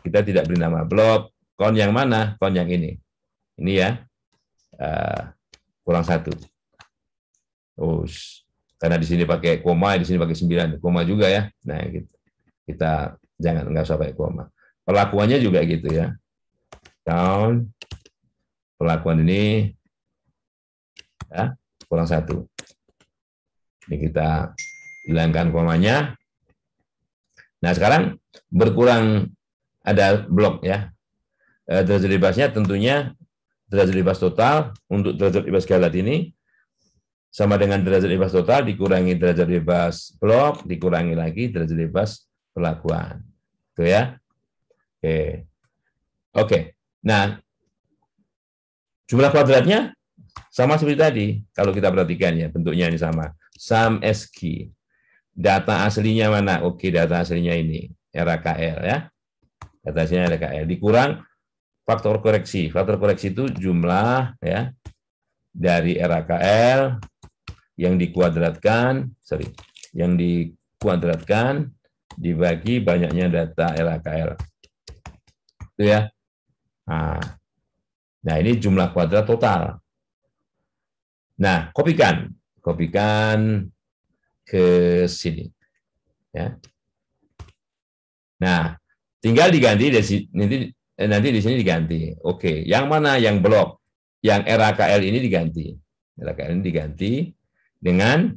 Kita tidak beri nama blok, kon yang mana? Kon yang ini. Ini ya, uh, kurang satu. Oh, karena di sini pakai koma, di sini pakai sembilan koma juga ya. Nah, gitu. Kita jangan nggak usah pakai koma. Perlakuannya juga gitu ya. Down perlakuan ini ya, kurang satu. Ini kita hilangkan komanya. Nah, sekarang berkurang ada blok ya. Derajat eh, bebasnya tentunya derajat bebas total untuk derajat bebas galat ini sama dengan derajat bebas total dikurangi derajat bebas blok dikurangi lagi derajat bebas pelakuan itu ya oke oke nah jumlah kuadratnya sama seperti tadi kalau kita perhatikan ya bentuknya ini sama sam sq data aslinya mana oke data aslinya ini RKL ya data aslinya RKL dikurang faktor koreksi faktor koreksi itu jumlah ya dari RKL yang dikuadratkan, sorry, yang dikuadratkan dibagi banyaknya data LHKL. Itu ya. Nah, nah, ini jumlah kuadrat total. Nah, kopikan. Kopikan ke sini. Ya. Nah, tinggal diganti sini, nanti eh, nanti di sini diganti. Oke, yang mana yang blok? Yang RAKL ini diganti. RAKL ini diganti dengan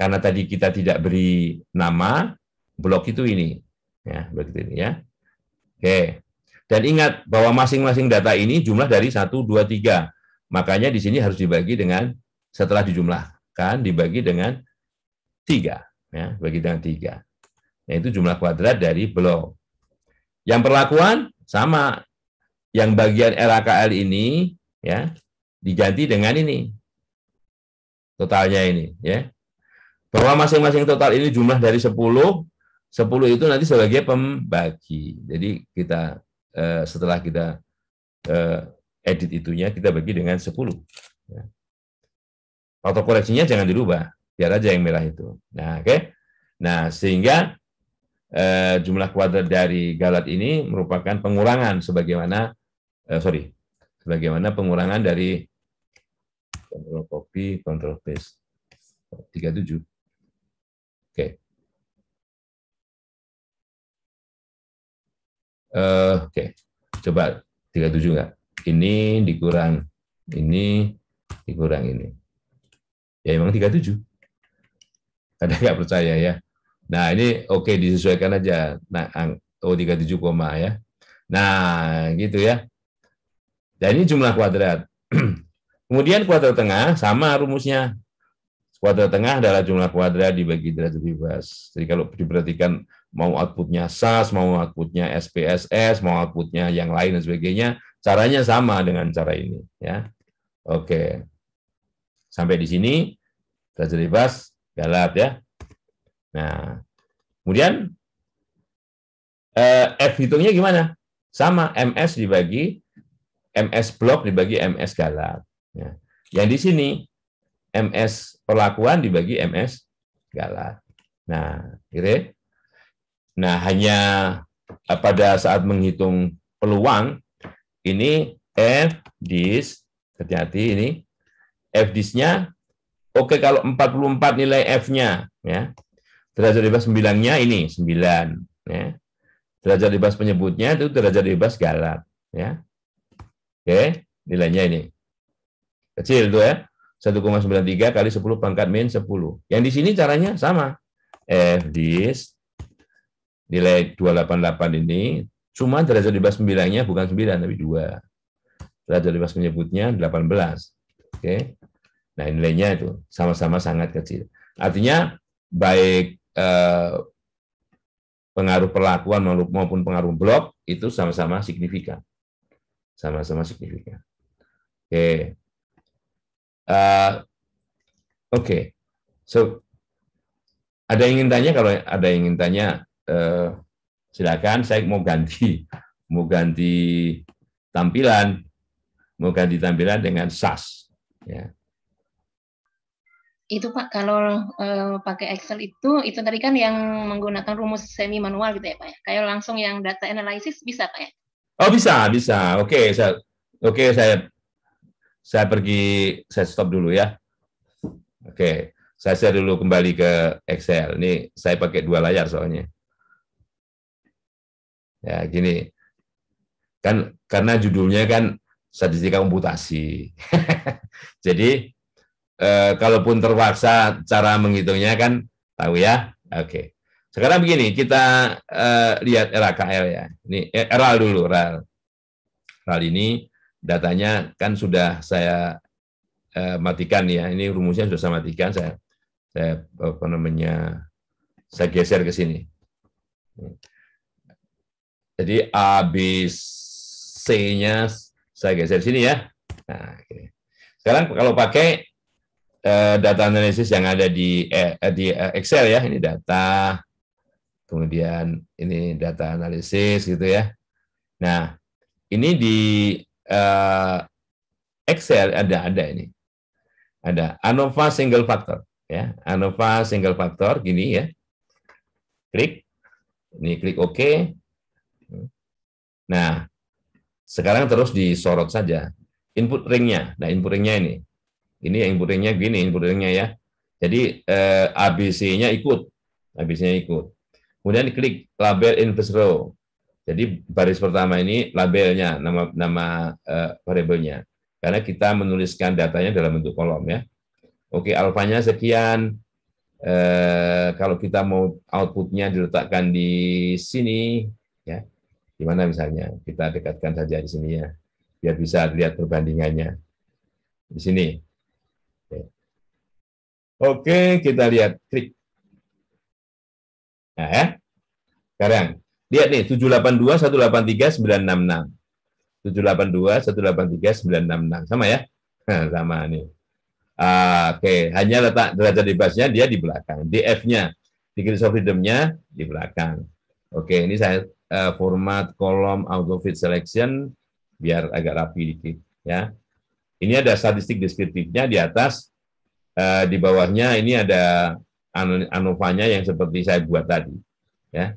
karena tadi kita tidak beri nama blok itu ini ya begitu ini ya oke dan ingat bahwa masing-masing data ini jumlah dari satu dua tiga Makanya di sini harus dibagi dengan, setelah dijumlahkan, dibagi dengan tiga Ya, bagi dengan 3. Nah, itu jumlah kuadrat dari blok. Yang perlakuan sama. Yang bagian LAKL ini ya diganti dengan ini totalnya ini ya. Bahwa masing-masing total ini jumlah dari 10, 10 itu nanti sebagai pembagi. Jadi kita eh, setelah kita eh, edit itunya kita bagi dengan 10. Ya. koreksinya jangan dirubah, biar aja yang merah itu. Nah, oke. Okay? Nah, sehingga eh, jumlah kuadrat dari galat ini merupakan pengurangan sebagaimana sorry, sebagaimana pengurangan dari Control copy, control paste. 37. Oke. Okay. Uh, eh, Oke, okay. coba 37 enggak? Ini dikurang ini dikurang ini. Ya emang 37. Ada nggak percaya ya? Nah ini oke okay, disesuaikan aja. Nah, ang oh 37, ya. Nah gitu ya. Dan ini jumlah kuadrat. Kemudian kuadrat tengah sama rumusnya. Kuadrat tengah adalah jumlah kuadrat dibagi derajat bebas. Jadi kalau diperhatikan mau outputnya SAS, mau outputnya SPSS, mau outputnya yang lain dan sebagainya, caranya sama dengan cara ini. Ya, Oke. Sampai di sini, derajat bebas, galat ya. Nah, kemudian eh, F hitungnya gimana? Sama, MS dibagi, MS blok dibagi MS galat. Ya. Yang di sini MS perlakuan dibagi MS gala. Nah, kira. Nah, hanya eh, pada saat menghitung peluang ini F dis hati-hati ini F dis-nya oke okay, kalau 44 nilai F-nya ya. Derajat bebas sembilan nya ini 9 ya. Derajat bebas penyebutnya itu derajat bebas galak ya. Oke, okay, nilainya ini. Kecil itu ya. 1,93 kali 10 pangkat min 10. Yang di sini caranya sama. F dis nilai 288 ini cuma derajat bebas 9-nya bukan 9 tapi 2. Derajat bebas menyebutnya 18. Oke. Nah, nilainya itu sama-sama sangat kecil. Artinya baik eh, pengaruh perlakuan maupun pengaruh blok itu sama-sama signifikan. Sama-sama signifikan. Oke. Uh, Oke, so ada yang ingin tanya kalau ada yang ingin tanya uh, silakan. Saya mau ganti, mau ganti tampilan, mau ganti tampilan dengan SAS. Ya. Itu Pak, kalau uh, pakai Excel itu, itu tadi kan yang menggunakan rumus semi manual gitu ya Pak ya. Kayak langsung yang data analysis bisa Pak ya? Oh bisa, bisa. Oke, okay, saya, oke okay, saya saya pergi, saya stop dulu ya. Oke, saya share dulu kembali ke Excel. Ini saya pakai dua layar soalnya. Ya, gini. Kan karena judulnya kan statistika komputasi. Jadi e, kalaupun terpaksa cara menghitungnya kan tahu ya. Oke. Sekarang begini, kita e, lihat RAKL ya. Ini eh, RAL dulu, RAL. RAL ini datanya kan sudah saya eh, matikan ya. Ini rumusnya sudah saya matikan, saya saya apa namanya saya geser ke sini. Jadi A B C-nya saya geser sini ya. Nah, okay. Sekarang kalau pakai eh, data analisis yang ada di eh, eh di eh, Excel ya, ini data kemudian ini data analisis gitu ya. Nah, ini di uh, Excel ada ada ini. Ada ANOVA single factor ya. ANOVA single factor gini ya. Klik. Ini klik OK. Nah, sekarang terus disorot saja input ringnya. Nah, input ringnya ini. Ini ya, input ringnya gini, input ringnya ya. Jadi eh, ABC-nya ikut, ABC-nya ikut. Kemudian klik label inverse row. Jadi baris pertama ini labelnya, nama nama uh, variabelnya. Karena kita menuliskan datanya dalam bentuk kolom ya. Oke, alfanya sekian. Eh, kalau kita mau outputnya diletakkan di sini, ya, di mana misalnya kita dekatkan saja di sini ya, biar bisa lihat perbandingannya di sini. Oke, Oke kita lihat klik. Nah, ya. Sekarang Lihat nih, 782 183 966. 782 183 966. Sama ya? Sama nih. Uh, Oke, okay. hanya letak derajat bebasnya dia di belakang. DF-nya, degrees of freedom-nya di belakang. Oke, okay, ini saya uh, format kolom auto fit selection biar agak rapi dikit ya. Ini ada statistik deskriptifnya di atas, uh, di bawahnya ini ada ANOVA-nya yang seperti saya buat tadi. Ya,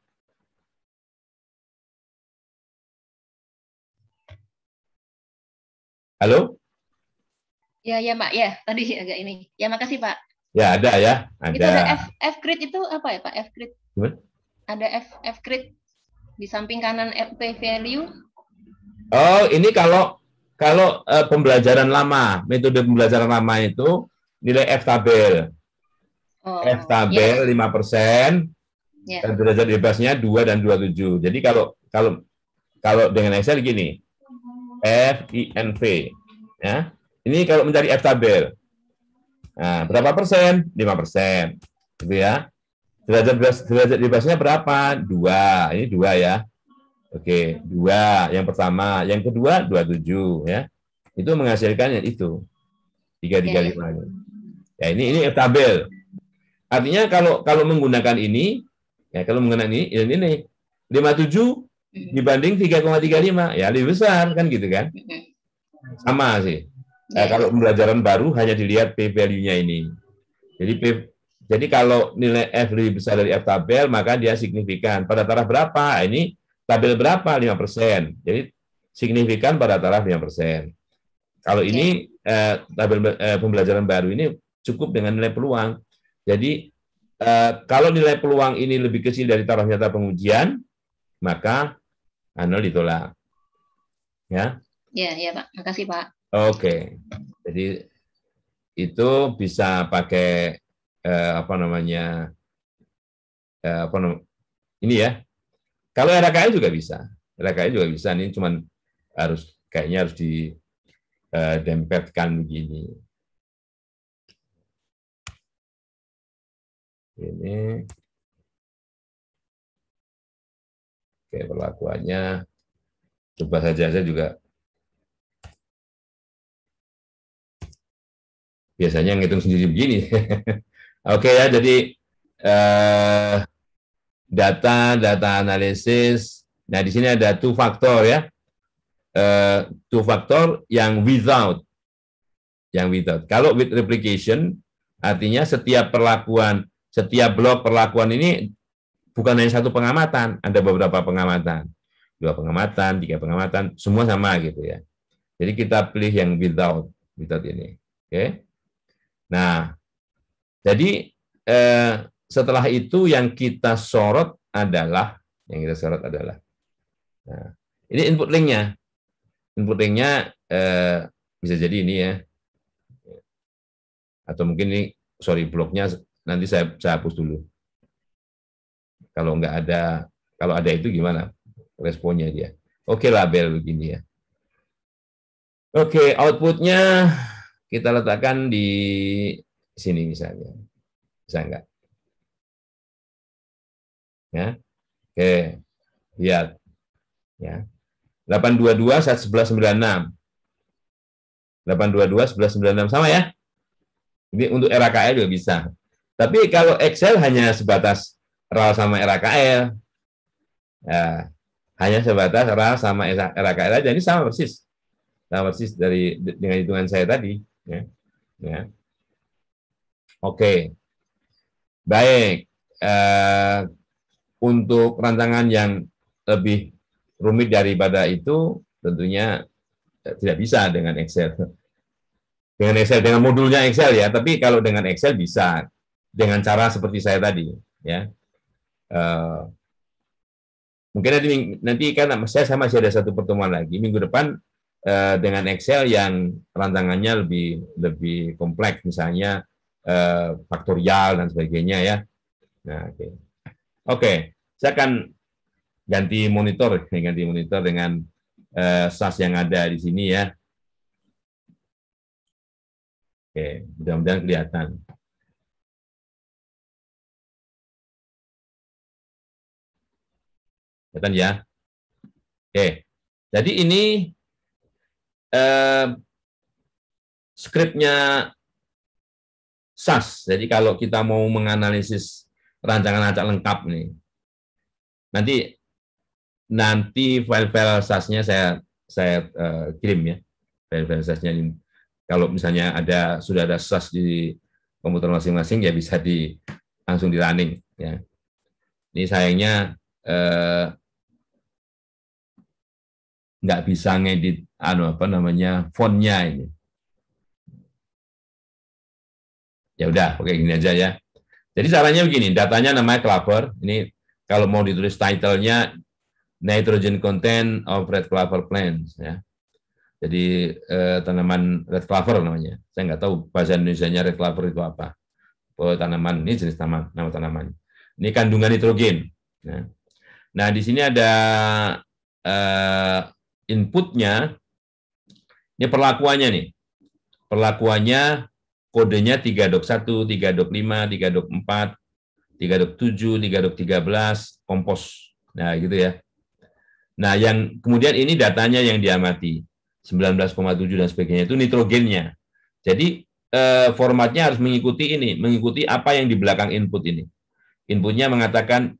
Halo? Ya, ya, Pak. Ya, tadi agak ini. Ya, makasih, Pak. Ya, ada ya. Ada. Itu ada F, F grid itu apa ya, Pak? F grid. Ada F F grid di samping kanan FP value. Oh, ini kalau kalau uh, pembelajaran lama, metode pembelajaran lama itu nilai F tabel. Oh, F tabel ya. lima 5%. persen ya. dan derajat bebasnya 2 dan 27. Jadi kalau kalau kalau dengan Excel gini, F, I, N, V. Ya. Ini kalau mencari F tabel. Nah, berapa persen? 5 persen. Gitu ya. Derajat bebas, derajat bebasnya berapa? 2. Ini 2 ya. Oke, 2. Yang pertama, yang kedua 27 ya. Itu menghasilkan yang itu. 335. Ya, ini ini F tabel. Artinya kalau kalau menggunakan ini, ya kalau menggunakan ini, ini ini 57 Mm-hmm. dibanding 3,35 ya lebih besar kan gitu kan mm-hmm. sama sih nah, kalau pembelajaran baru hanya dilihat p value-nya ini jadi p jadi kalau nilai f lebih besar dari f tabel maka dia signifikan pada taraf berapa nah, ini tabel berapa 5% jadi signifikan pada taraf 5% kalau ini eh, tabel eh, pembelajaran baru ini cukup dengan nilai peluang jadi eh, kalau nilai peluang ini lebih kecil dari taraf nyata pengujian maka Anu ditolak. Ya? Iya, iya Pak. Makasih Pak. Oke. Jadi itu bisa pakai eh, apa namanya eh, apa nam ini ya. Kalau RKI juga bisa. RKI juga bisa. Ini cuman harus kayaknya harus di eh, dempetkan begini. Ini kayak perlakuannya coba saja saya juga biasanya ngitung sendiri begini oke ya jadi eh, data data analisis nah di sini ada two faktor ya eh, two factor yang without yang without kalau with replication artinya setiap perlakuan setiap blok perlakuan ini bukan hanya satu pengamatan, ada beberapa pengamatan, dua pengamatan, tiga pengamatan, semua sama gitu ya. Jadi kita pilih yang without, without ini. Oke. Okay? Nah, jadi eh, setelah itu yang kita sorot adalah yang kita sorot adalah. Nah, ini input linknya. Input linknya eh, bisa jadi ini ya, atau mungkin ini sorry bloknya nanti saya, saya hapus dulu. Kalau nggak ada, kalau ada itu gimana responnya dia? Oke okay lah begini ya. Oke, okay, outputnya kita letakkan di sini misalnya. Bisa nggak? Ya. Oke, okay. lihat. Ya. 822 1196. 822 1196 sama ya? Ini untuk RAKL juga bisa. Tapi kalau Excel hanya sebatas RAL sama RAKL. Ya, hanya sebatas RAL sama RAKL aja. Ini sama persis. Sama persis dari dengan hitungan saya tadi. Ya. ya. Oke. Baik. Eh, untuk rancangan yang lebih rumit daripada itu, tentunya eh, tidak bisa dengan Excel. Dengan Excel, dengan modulnya Excel ya, tapi kalau dengan Excel bisa. Dengan cara seperti saya tadi. ya Eh, mungkin nanti, nanti kan saya sama masih ada satu pertemuan lagi minggu depan uh, dengan Excel yang tantangannya lebih lebih kompleks misalnya uh, faktorial dan sebagainya ya. Nah, oke. Okay. okay. saya akan ganti monitor, ganti monitor dengan uh, SAS yang ada di sini ya. Oke, okay. mudah-mudahan kelihatan. Kelihatan ya? Oke. Jadi ini eh, skripnya SAS. Jadi kalau kita mau menganalisis rancangan acak lengkap nih, nanti nanti file-file SAS-nya saya saya uh, kirim ya. File-file SAS-nya ini. Kalau misalnya ada sudah ada SAS di komputer masing-masing ya bisa di langsung di running ya. Ini sayangnya eh, nggak bisa ngedit anu apa namanya fontnya ini. Ya udah, oke gini aja ya. Jadi caranya begini, datanya namanya clover. Ini kalau mau ditulis title-nya nitrogen content of red clover plants ya. Jadi eh, tanaman red clover namanya. Saya nggak tahu bahasa Indonesia-nya red clover itu apa. Oh, tanaman ini jenis tanaman, nama tanaman. Ini kandungan nitrogen. Nah, nah di sini ada eh, inputnya, ini perlakuannya nih. Perlakuannya kodenya 3 dok 1, 3 dok 5, 3 dok 4, 3 dok 7, 3 dok 13, kompos. Nah, gitu ya. Nah, yang kemudian ini datanya yang diamati. 19,7 dan sebagainya itu nitrogennya. Jadi eh, formatnya harus mengikuti ini, mengikuti apa yang di belakang input ini. Inputnya mengatakan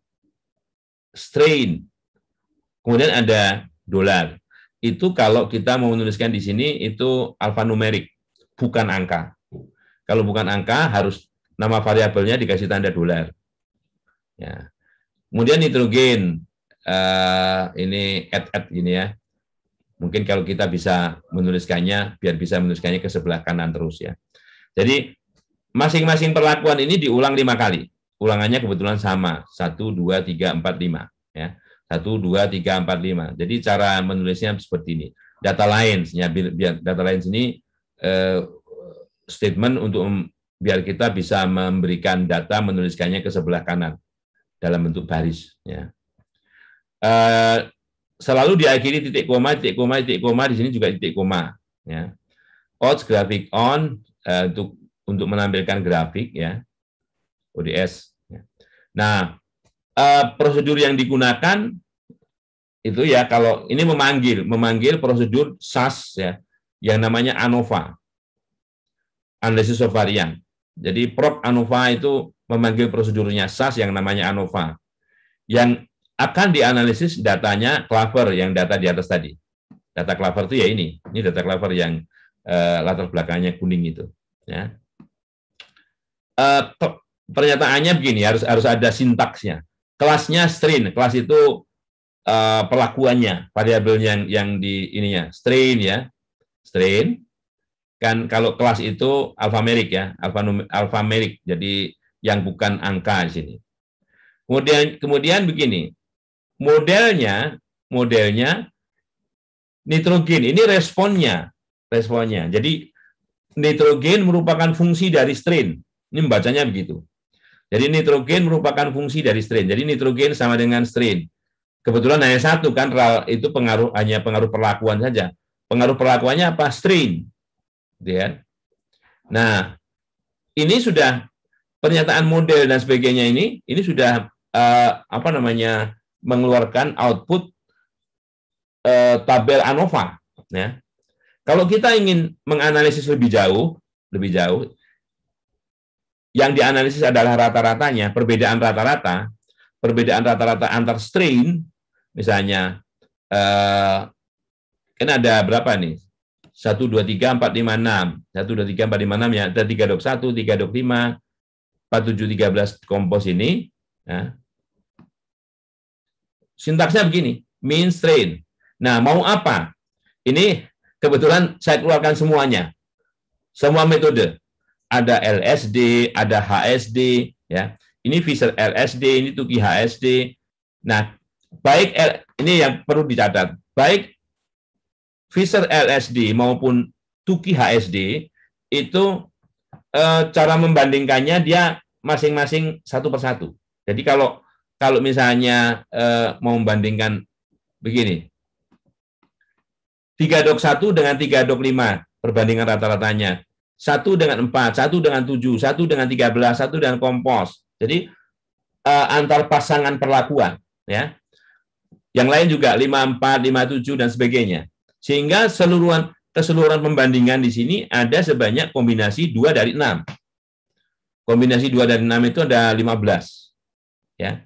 strain. Kemudian ada dolar itu kalau kita mau menuliskan di sini itu alfanumerik, bukan angka. Kalau bukan angka harus nama variabelnya dikasih tanda dolar. Ya. Kemudian nitrogen eh, ini at at ini ya. Mungkin kalau kita bisa menuliskannya biar bisa menuliskannya ke sebelah kanan terus ya. Jadi masing-masing perlakuan ini diulang lima kali. Ulangannya kebetulan sama satu dua tiga empat lima ya. Satu, dua, tiga, empat, lima. Jadi cara menulisnya seperti ini. Data lain, data lines ini uh, eh, statement untuk biar kita bisa memberikan data menuliskannya ke sebelah kanan dalam bentuk baris. Ya. Uh, selalu diakhiri titik koma, titik koma, titik koma. Di sini juga titik koma. Ya. Odds grafik on uh, untuk untuk menampilkan grafik ya ODS. Ya. Nah uh, prosedur yang digunakan itu ya kalau ini memanggil, memanggil prosedur SAS ya yang namanya ANOVA. Analisis varian. Jadi prop ANOVA itu memanggil prosedurnya SAS yang namanya ANOVA. Yang akan dianalisis datanya Clover yang data di atas tadi. Data Clover itu ya ini. Ini data Clover yang eh, latar belakangnya kuning itu, ya. Eh, pernyataannya begini, harus harus ada sintaksnya. Kelasnya string, kelas itu Eh, perlakuannya, variabelnya yang yang di ininya, strain ya, strain. Kan kalau kelas itu alfamerik ya, alfamerik. Jadi yang bukan angka di sini. Kemudian kemudian begini, modelnya modelnya nitrogen ini responnya responnya. Jadi nitrogen merupakan fungsi dari strain. Ini membacanya begitu. Jadi nitrogen merupakan fungsi dari strain. Jadi nitrogen sama dengan strain. Kebetulan hanya satu kan RAL itu pengaruh hanya pengaruh perlakuan saja. Pengaruh perlakuannya apa? String. Gitu ya. Kan? Nah, ini sudah pernyataan model dan sebagainya ini ini sudah uh, apa namanya mengeluarkan output uh, tabel ANOVA ya. Kalau kita ingin menganalisis lebih jauh, lebih jauh yang dianalisis adalah rata-ratanya, perbedaan rata-rata, perbedaan rata-rata antar strain misalnya eh, kan ada berapa nih? 1, 2, 3, 4, 5, 6. 1, 2, 3, 4, 5, 6 ya. Ada 3 dok 1, 3 dok 5, 4, 7, 13 kompos ini. ya. Sintaksnya begini, mean strain. Nah, mau apa? Ini kebetulan saya keluarkan semuanya. Semua metode. Ada LSD, ada HSD. ya. Ini Fisher LSD, ini Tuki HSD. Nah, baik ini yang perlu dicatat, baik Fisher LSD maupun Tuki HSD itu eh, cara membandingkannya dia masing-masing satu persatu. Jadi kalau kalau misalnya eh, mau membandingkan begini, 3 dok 1 dengan 3 dok 5 perbandingan rata-ratanya. satu dengan empat satu dengan tujuh satu dengan tiga belas satu dengan kompos. Jadi eh, antar pasangan perlakuan ya. Yang lain juga 54, 57 dan sebagainya. Sehingga seluruhan keseluruhan pembandingan di sini ada sebanyak kombinasi 2 dari 6. Kombinasi 2 dari 6 itu ada 15. Ya.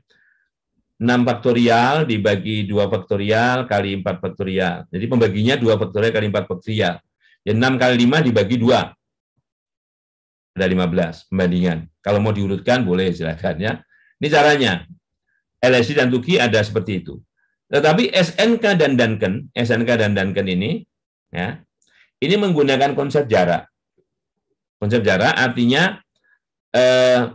6 faktorial dibagi 2 faktorial kali 4 faktorial. Jadi pembaginya 2 faktorial kali 4 faktorial. Ya 6 kali 5 dibagi 2. Ada 15 pembandingan. Kalau mau diurutkan boleh silakan ya. Ini caranya. LSI dan Tuki ada seperti itu. Tetapi SNK dan Duncan SNK dan Duncan ini, ya, ini menggunakan konsep jarak. Konsep jarak artinya eh,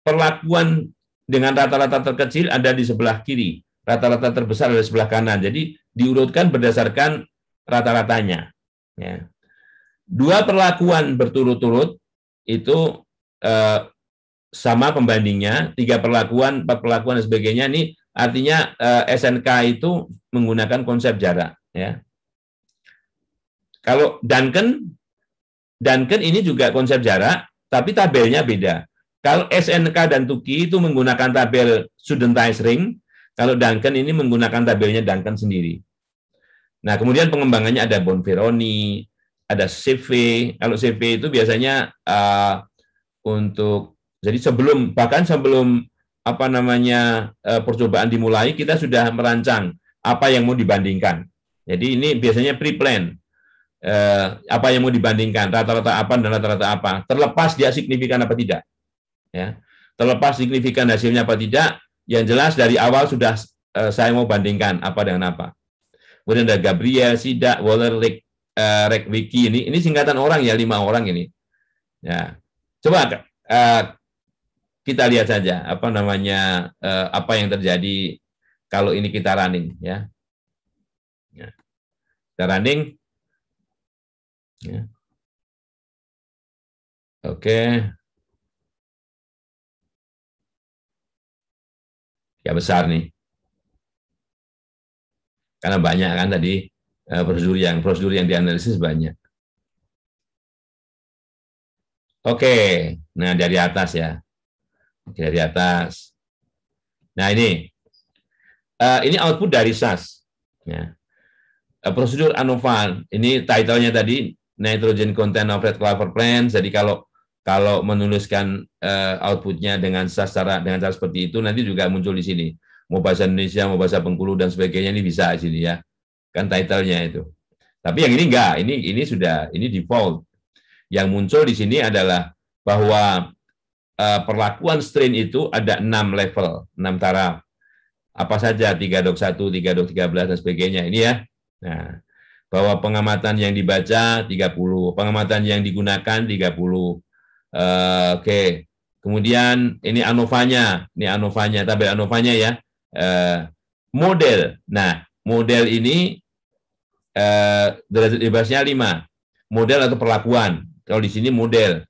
perlakuan dengan rata-rata terkecil ada di sebelah kiri, rata-rata terbesar ada di sebelah kanan. Jadi diurutkan berdasarkan rata-ratanya. Ya. Dua perlakuan berturut-turut itu eh, sama pembandingnya, tiga perlakuan, empat perlakuan dan sebagainya ini Artinya eh, SNK itu menggunakan konsep jarak. Ya. Kalau Duncan, Duncan ini juga konsep jarak, tapi tabelnya beda. Kalau SNK dan Tuki itu menggunakan tabel studentize ring, kalau Duncan ini menggunakan tabelnya Duncan sendiri. Nah, kemudian pengembangannya ada Bonferroni, ada CV. Kalau CV itu biasanya uh, untuk jadi sebelum bahkan sebelum apa namanya eh, percobaan dimulai, kita sudah merancang apa yang mau dibandingkan. Jadi ini biasanya pre-plan. Eh, apa yang mau dibandingkan, rata-rata apa dan rata-rata apa. Terlepas dia signifikan apa tidak. Ya. Terlepas signifikan hasilnya apa tidak, yang jelas dari awal sudah eh, saya mau bandingkan apa dengan apa. Kemudian ada Gabriel, Sida, Waller, Rick, Rick Wiki ini, ini singkatan orang ya, lima orang ini. Ya. Coba kita lihat saja apa namanya eh, apa yang terjadi kalau ini kita running ya. ya. Kita running. Ya. Oke. Ya besar nih. Karena banyak kan tadi prosedur eh, yang prosedur yang dianalisis banyak. Oke, nah dari atas ya dari atas. Nah ini, eh, ini output dari SAS. Ya. Eh, prosedur ANOVA ini title-nya tadi nitrogen content of red clover plants. Jadi kalau kalau menuliskan uh, outputnya dengan SAS secara dengan cara seperti itu nanti juga muncul di sini mau bahasa Indonesia mau bahasa Bengkulu dan sebagainya ini bisa di sini ya kan title-nya itu tapi yang ini enggak ini ini sudah ini default yang muncul di sini adalah bahwa Eh, perlakuan strain itu ada enam level, enam taraf. Apa saja, tiga dok tiga tiga dok belas dan sebagainya. Ini ya. Nah, bahwa pengamatan yang dibaca tiga puluh pengamatan yang digunakan tiga puluh. Eh, oke. Okay. Kemudian ini anova ini anova tabel anova ya. Uh, model. Nah, model ini eh, derajat bebasnya lima Model atau perlakuan. Kalau di sini model.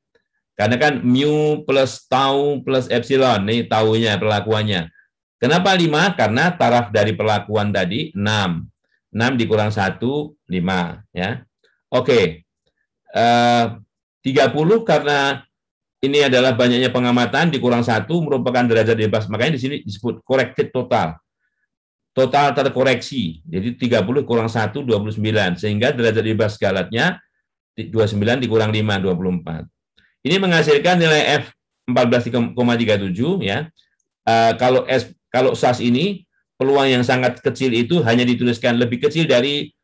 Karena kan mu plus tau plus epsilon, ini taunya perlakuannya. Kenapa 5? Karena taraf dari perlakuan tadi 6. 6 dikurang 1, 5. Ya. Oke, okay. uh, 30 karena ini adalah banyaknya pengamatan dikurang 1 merupakan derajat bebas. Makanya di sini disebut corrected total. Total terkoreksi. Jadi 30 kurang 1, 29. Sehingga derajat bebas galatnya 29 dikurang 5, 24. Ini menghasilkan nilai F 14,37 ya. Uh, kalau S kalau SAS ini peluang yang sangat kecil itu hanya dituliskan lebih kecil dari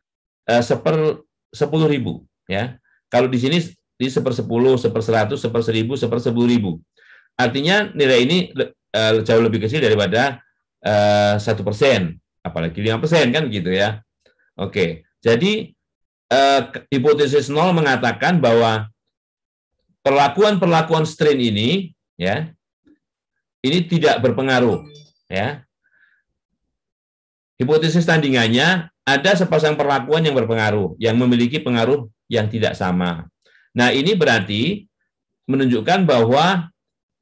uh, seper sepuluh ribu ya. Kalau di sini di seper sepuluh, seper seratus, seper seribu, seper sepuluh ribu. Artinya nilai ini uh, jauh lebih kecil daripada satu uh, persen, apalagi lima persen kan gitu ya. Oke, jadi uh, hipotesis nol mengatakan bahwa perlakuan-perlakuan strain ini ya ini tidak berpengaruh ya. Hipotesis tandingannya ada sepasang perlakuan yang berpengaruh yang memiliki pengaruh yang tidak sama. Nah, ini berarti menunjukkan bahwa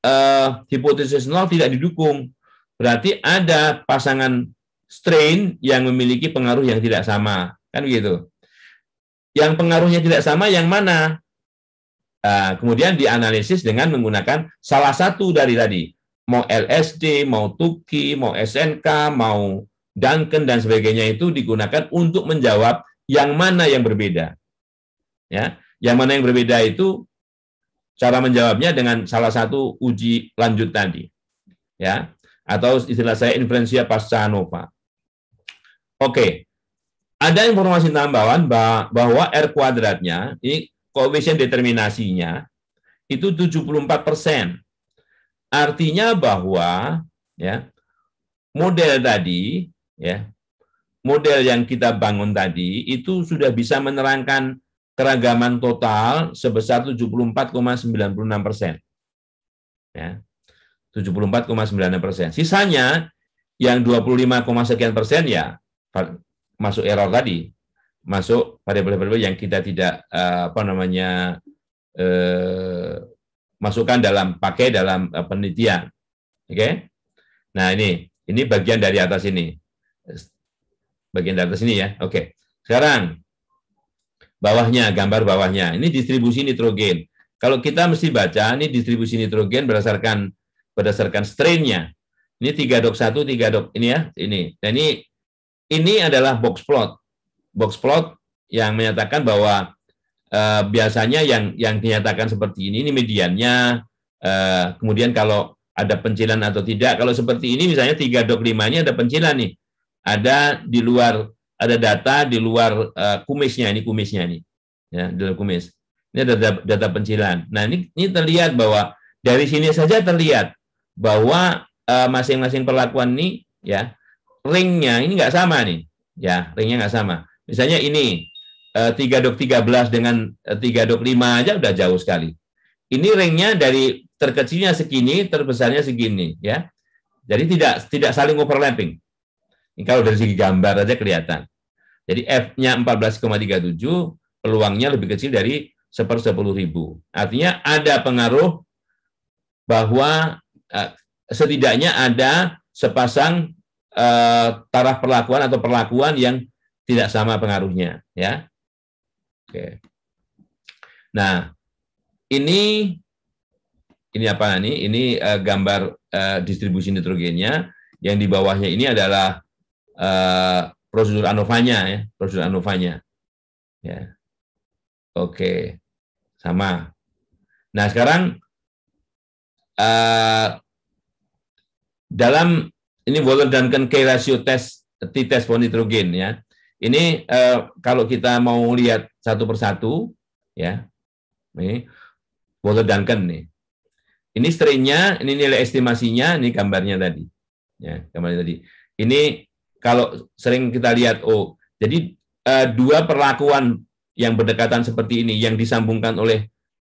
eh, hipotesis nol tidak didukung. Berarti ada pasangan strain yang memiliki pengaruh yang tidak sama, kan begitu. Yang pengaruhnya tidak sama yang mana? Nah, kemudian dianalisis dengan menggunakan salah satu dari tadi, mau LSD, mau Tuki, mau SNK, mau Duncan dan sebagainya itu digunakan untuk menjawab yang mana yang berbeda. Ya, yang mana yang berbeda itu cara menjawabnya dengan salah satu uji lanjut tadi. Ya, atau istilah saya inferensia pasca nova. Oke. Ada informasi tambahan bahwa R kuadratnya ini Koefisien determinasinya itu 74 persen. Artinya bahwa ya model tadi ya model yang kita bangun tadi itu sudah bisa menerangkan keragaman total sebesar 74,96 persen. Ya, 74,96 persen. Sisanya yang 25, sekian persen ya masuk error tadi masuk variabel-variabel yang kita tidak eh, apa namanya uh, masukkan dalam pakai dalam uh, penelitian. Oke. Okay? Nah, ini ini bagian dari atas ini. Bagian dari atas ini ya. Oke. Okay. Sekarang bawahnya gambar bawahnya. Ini distribusi nitrogen. Kalau kita mesti baca ini distribusi nitrogen berdasarkan berdasarkan strainnya. Ini 3 dok 1, 3 dok ini ya, ini. Dan nah, ini ini adalah box plot box plot yang menyatakan bahwa eh, biasanya yang yang dinyatakan seperti ini ini mediannya eh, kemudian kalau ada pencilan atau tidak. Kalau seperti ini misalnya tiga dok 5 ini ada pencilan nih. Ada di luar ada data di luar eh, kumisnya ini kumisnya nih Ya, di luar kumis. Ini ada data, data pencilan. Nah, ini ini terlihat bahwa dari sini saja terlihat bahwa masing eh, masing-masing perlakuan ini ya ringnya ini nggak sama nih. Ya, ringnya nggak sama. Misalnya ini, 3.13 eh, dok 13 dengan 3 eh, dok 5 aja udah jauh sekali. Ini ringnya dari terkecilnya segini, terbesarnya segini. ya. Jadi tidak tidak saling overlapping. Ini kalau dari segi gambar aja kelihatan. Jadi F-nya 14,37, peluangnya lebih kecil dari sepersepuluh 10 ribu. Artinya ada pengaruh bahwa eh, setidaknya ada sepasang eh, taraf perlakuan atau perlakuan yang tidak sama pengaruhnya, ya. Oke. Nah, ini ini apa ini? Ini uh, gambar uh, distribusi nitrogennya. Yang di bawahnya ini adalah uh, prosedur anovanya, ya, prosedur anovanya. Ya. Oke, sama. Nah, sekarang uh, dalam ini Waller Duncan K ratio test T test for nitrogen ya. Ini eh, kalau kita mau lihat satu persatu, ya, ini Walter Duncan nih. Ini strainnya, ini nilai estimasinya, ini gambarnya tadi. Ya, gambarnya tadi. Ini kalau sering kita lihat, oh, jadi eh, dua perlakuan yang berdekatan seperti ini, yang disambungkan oleh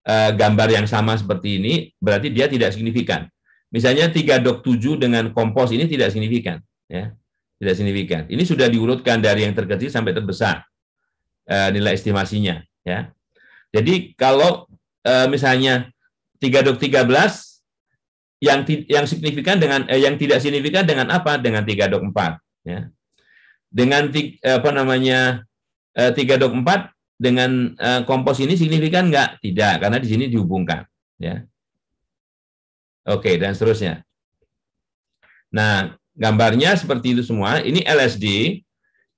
eh, gambar yang sama seperti ini, berarti dia tidak signifikan. Misalnya tiga dok tujuh dengan kompos ini tidak signifikan. Ya tidak signifikan. Ini sudah diurutkan dari yang terkecil sampai terbesar e, nilai estimasinya, ya. Jadi kalau e, misalnya 3 dok 13 yang yang signifikan dengan eh, yang tidak signifikan dengan apa? Dengan 3 dok 4, ya. Dengan eh, apa namanya e, 3 dok 4 dengan e, kompos ini signifikan enggak? Tidak, karena di sini dihubungkan, ya. Oke, dan seterusnya. Nah, Gambarnya seperti itu semua. Ini LSD.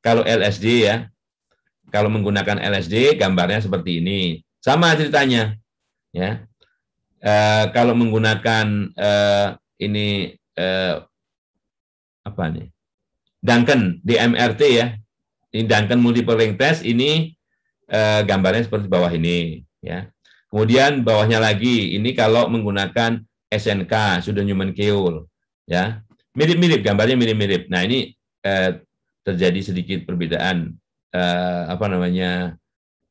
Kalau LSD ya, kalau menggunakan LSD gambarnya seperti ini. Sama ceritanya. Ya. E, kalau menggunakan e, ini e, apa nih? Duncan MRT ya. Ini Duncan multiple ring test ini e, gambarnya seperti bawah ini ya. Kemudian bawahnya lagi ini kalau menggunakan SNK sudah Newman Keul ya mirip-mirip gambarnya mirip-mirip. Nah ini eh, terjadi sedikit perbedaan eh, apa namanya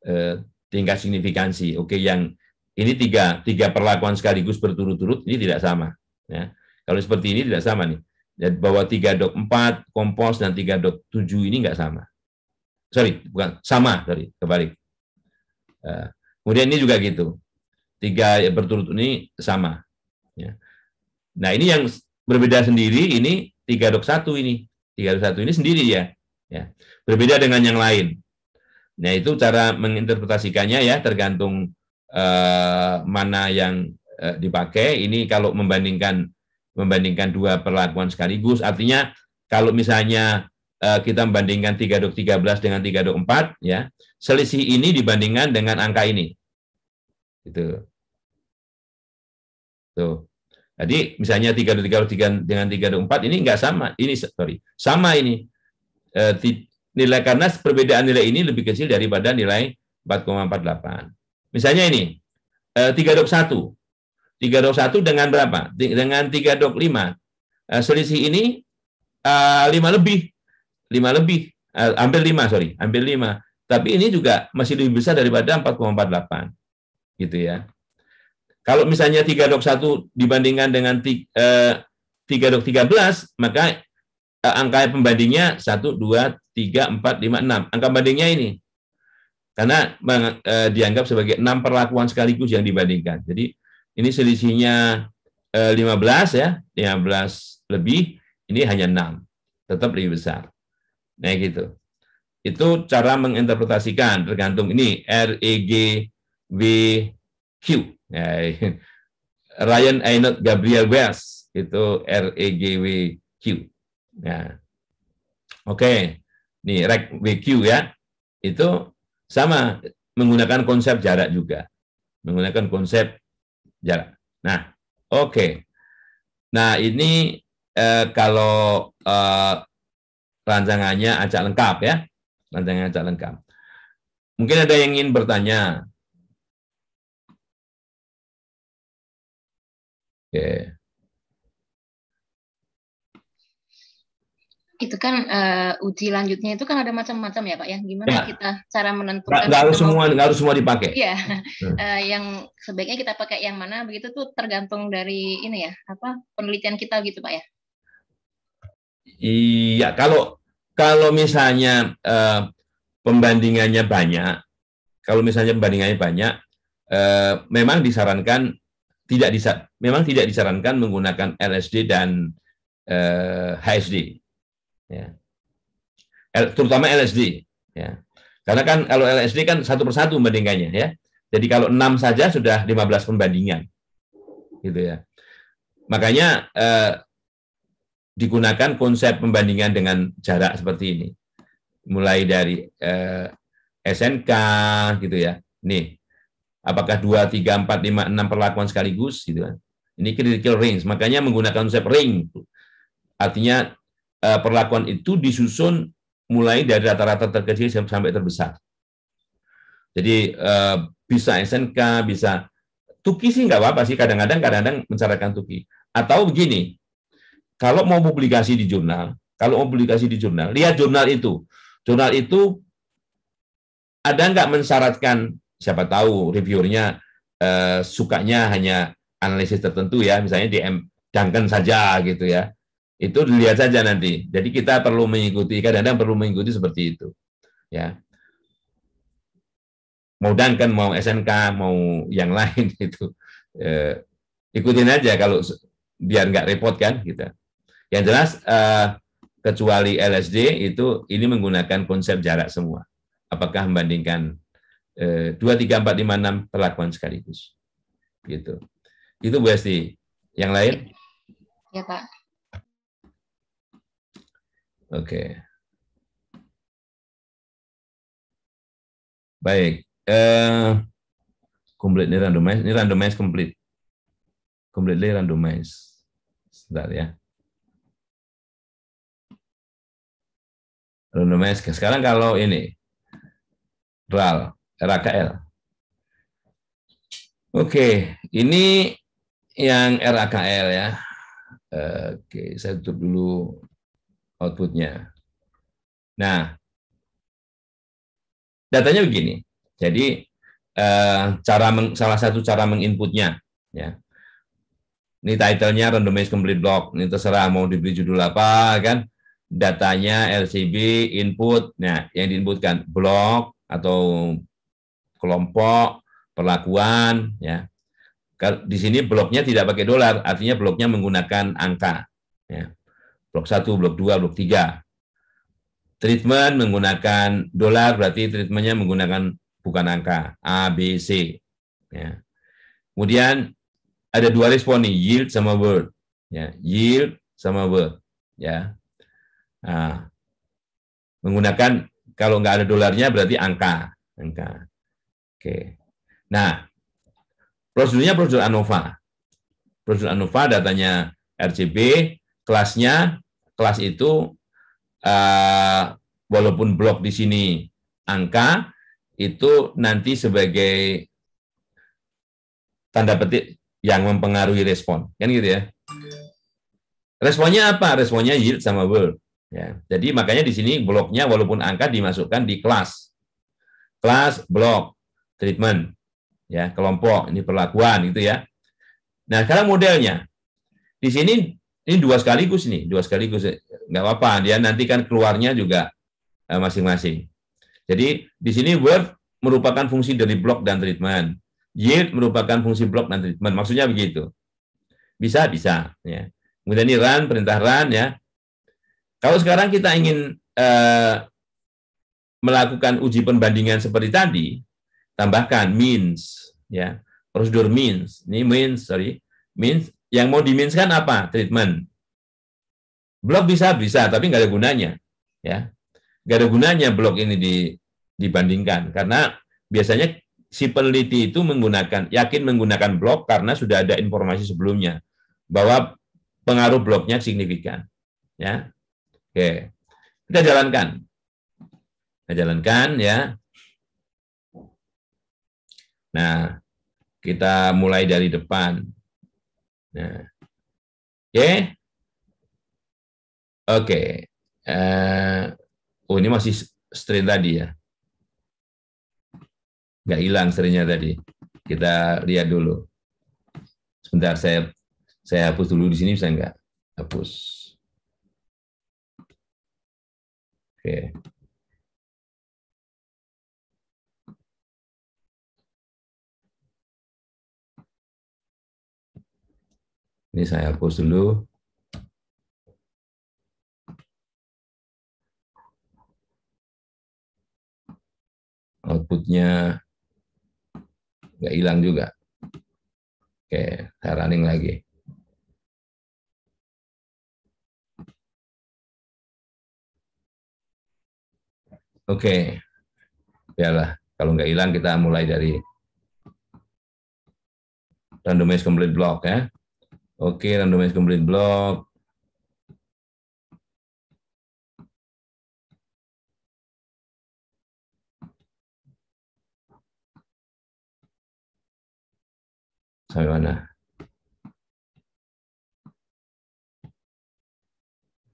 eh, tingkat signifikansi. Oke yang ini tiga tiga perlakuan sekaligus berturut-turut ini tidak sama. Ya. Kalau seperti ini tidak sama nih. Dan bahwa empat kompos dan tiga tujuh ini nggak sama. Sorry, bukan sama, sorry, kebalik. Eh, kemudian ini juga gitu. Tiga berturut ini sama. Ya. Nah ini yang berbeda sendiri ini 321 ini. 321 ini sendiri ya. ya. Berbeda dengan yang lain. Nah, itu cara menginterpretasikannya ya tergantung eh, mana yang eh, dipakai. Ini kalau membandingkan membandingkan dua perlakuan sekaligus artinya kalau misalnya eh, kita membandingkan 3 dok 13 dengan 3 dok 4 ya, selisih ini dibandingkan dengan angka ini. Gitu. Tuh. Jadi misalnya tiga dengan tiga empat ini enggak sama. Ini sorry, sama ini. E, nilai karena perbedaan nilai ini lebih kecil daripada nilai empat empat koma 4,48. Misalnya ini e, tiga e, 321. 321 dengan berapa? Dengan tiga 325. E, selisih ini e, 5 lebih. lima lebih. E, hampir 5, sorry. ambil lima Tapi ini juga masih lebih besar daripada empat empat koma 4,48. Gitu ya. Kalau misalnya 3 dok 1 dibandingkan dengan 3 eh, dok 13, maka eh, angka pembandingnya 1, 2, 3, 4, 5, 6. Angka bandingnya ini. Karena eh, dianggap sebagai 6 perlakuan sekaligus yang dibandingkan. Jadi ini selisihnya 15 ya, 15 lebih, ini hanya 6. Tetap lebih besar. Nah gitu. Itu cara menginterpretasikan tergantung ini REG Q. Ya, Ryan Aynot Gabriel West itu R e G Q. Ya. Oke, nih nih rek Q ya itu sama menggunakan konsep jarak juga, menggunakan konsep jarak. Nah, oke. Nah ini eh, kalau eh, rancangannya acak lengkap ya, rancangannya acak lengkap. Mungkin ada yang ingin bertanya, Oke. Itu kan uh, uji lanjutnya itu kan ada macam-macam ya Pak ya. Gimana ya. kita cara menentukan? nggak harus semua, nggak harus semua dipakai. Iya. Hmm. Uh, yang sebaiknya kita pakai yang mana begitu tuh tergantung dari ini ya apa penelitian kita gitu Pak ya. Iya kalau kalau misalnya uh, pembandingannya banyak, kalau misalnya pembandingannya banyak, uh, memang disarankan tidak disar memang tidak disarankan menggunakan LSD dan eh, HSD ya. L, terutama LSD ya. Karena kan kalau LSD kan satu persatu membandingkannya ya. Jadi kalau enam saja sudah 15 pembandingan. Gitu ya. Makanya eh, digunakan konsep pembandingan dengan jarak seperti ini. Mulai dari eh, SNK gitu ya. Nih, apakah 2, 3, 4, 5, 6 perlakuan sekaligus gitu kan. Ini critical range, makanya menggunakan konsep ring. Artinya eh, perlakuan itu disusun mulai dari rata-rata terkecil sampai terbesar. Jadi eh, bisa SNK, bisa tuki sih nggak apa-apa sih kadang-kadang kadang-kadang mencarakan tuki. Atau begini, kalau mau publikasi di jurnal, kalau mau publikasi di jurnal, lihat jurnal itu. Jurnal itu ada nggak mensyaratkan siapa tahu reviewernya eh, sukanya hanya analisis tertentu ya, misalnya di M Duncan saja gitu ya. Itu dilihat saja nanti. Jadi kita perlu mengikuti, kadang-kadang perlu mengikuti seperti itu. Ya. Mau Duncan, mau SNK, mau yang lain itu eh, ikutin aja kalau biar nggak repot kan kita. Gitu. Yang jelas eh, kecuali LSD itu ini menggunakan konsep jarak semua. Apakah membandingkan Eh, dua tiga empat lima enam perlakuan sekaligus gitu itu Bu Esti yang lain ya Pak oke okay. baik eh, Komplit uh, ini randomize ini randomize komplit, komplit completely randomize sebentar ya randomize sekarang kalau ini RAL RAKL. Oke, ini yang RAKL ya. Oke, saya tutup dulu outputnya. Nah, datanya begini. Jadi eh, cara meng, salah satu cara menginputnya ya. Ini titlenya randomized complete block. Ini terserah mau diberi judul apa kan. Datanya LCB input. Nah, yang diinputkan block atau kelompok, perlakuan, ya. Di sini bloknya tidak pakai dolar, artinya bloknya menggunakan angka. Ya. Blok 1, blok 2, blok 3. Treatment menggunakan dolar, berarti treatmentnya menggunakan bukan angka, A, B, C. Ya. Kemudian ada dua respon nih, yield sama word. Ya. Yield sama word. Ya. Nah, menggunakan kalau nggak ada dolarnya berarti angka. angka. Oke. Nah, prosedurnya prosedur ANOVA. Prosedur ANOVA datanya RGB, kelasnya kelas itu uh, walaupun blok di sini angka itu nanti sebagai tanda petik yang mempengaruhi respon, kan gitu ya. Responnya apa? Responnya yield sama world. Ya. Jadi makanya di sini bloknya walaupun angka dimasukkan di kelas. Kelas, blok treatment, ya kelompok, ini perlakuan gitu ya. Nah sekarang modelnya di sini ini dua sekaligus nih, dua sekaligus eh, nggak apa-apa. Dia nanti kan keluarnya juga eh, masing-masing. Jadi di sini word merupakan fungsi dari block dan treatment. Yield merupakan fungsi block dan treatment. Maksudnya begitu. Bisa, bisa. Ya. Kemudian ini run, perintah run ya. Kalau sekarang kita ingin eh, melakukan uji perbandingan seperti tadi, tambahkan means ya prosedur means ini means sorry means yang mau diminskan apa treatment blok bisa bisa tapi nggak ada gunanya ya nggak ada gunanya blok ini di, dibandingkan karena biasanya si peneliti itu menggunakan yakin menggunakan blok karena sudah ada informasi sebelumnya bahwa pengaruh bloknya signifikan ya oke kita jalankan kita jalankan ya Nah, kita mulai dari depan. Nah, oke, okay. oke. Okay. Uh, eh, oh, ini masih strain tadi ya? Nggak hilang strainnya tadi. Kita lihat dulu. Sebentar, saya saya hapus dulu di sini bisa nggak? Hapus. Oke. Okay. Ini saya hapus dulu. Outputnya nggak hilang juga. Oke, saya running lagi. Oke, biarlah. Kalau nggak hilang, kita mulai dari randomize complete block ya. Oke, randomize complete block. Sampai mana?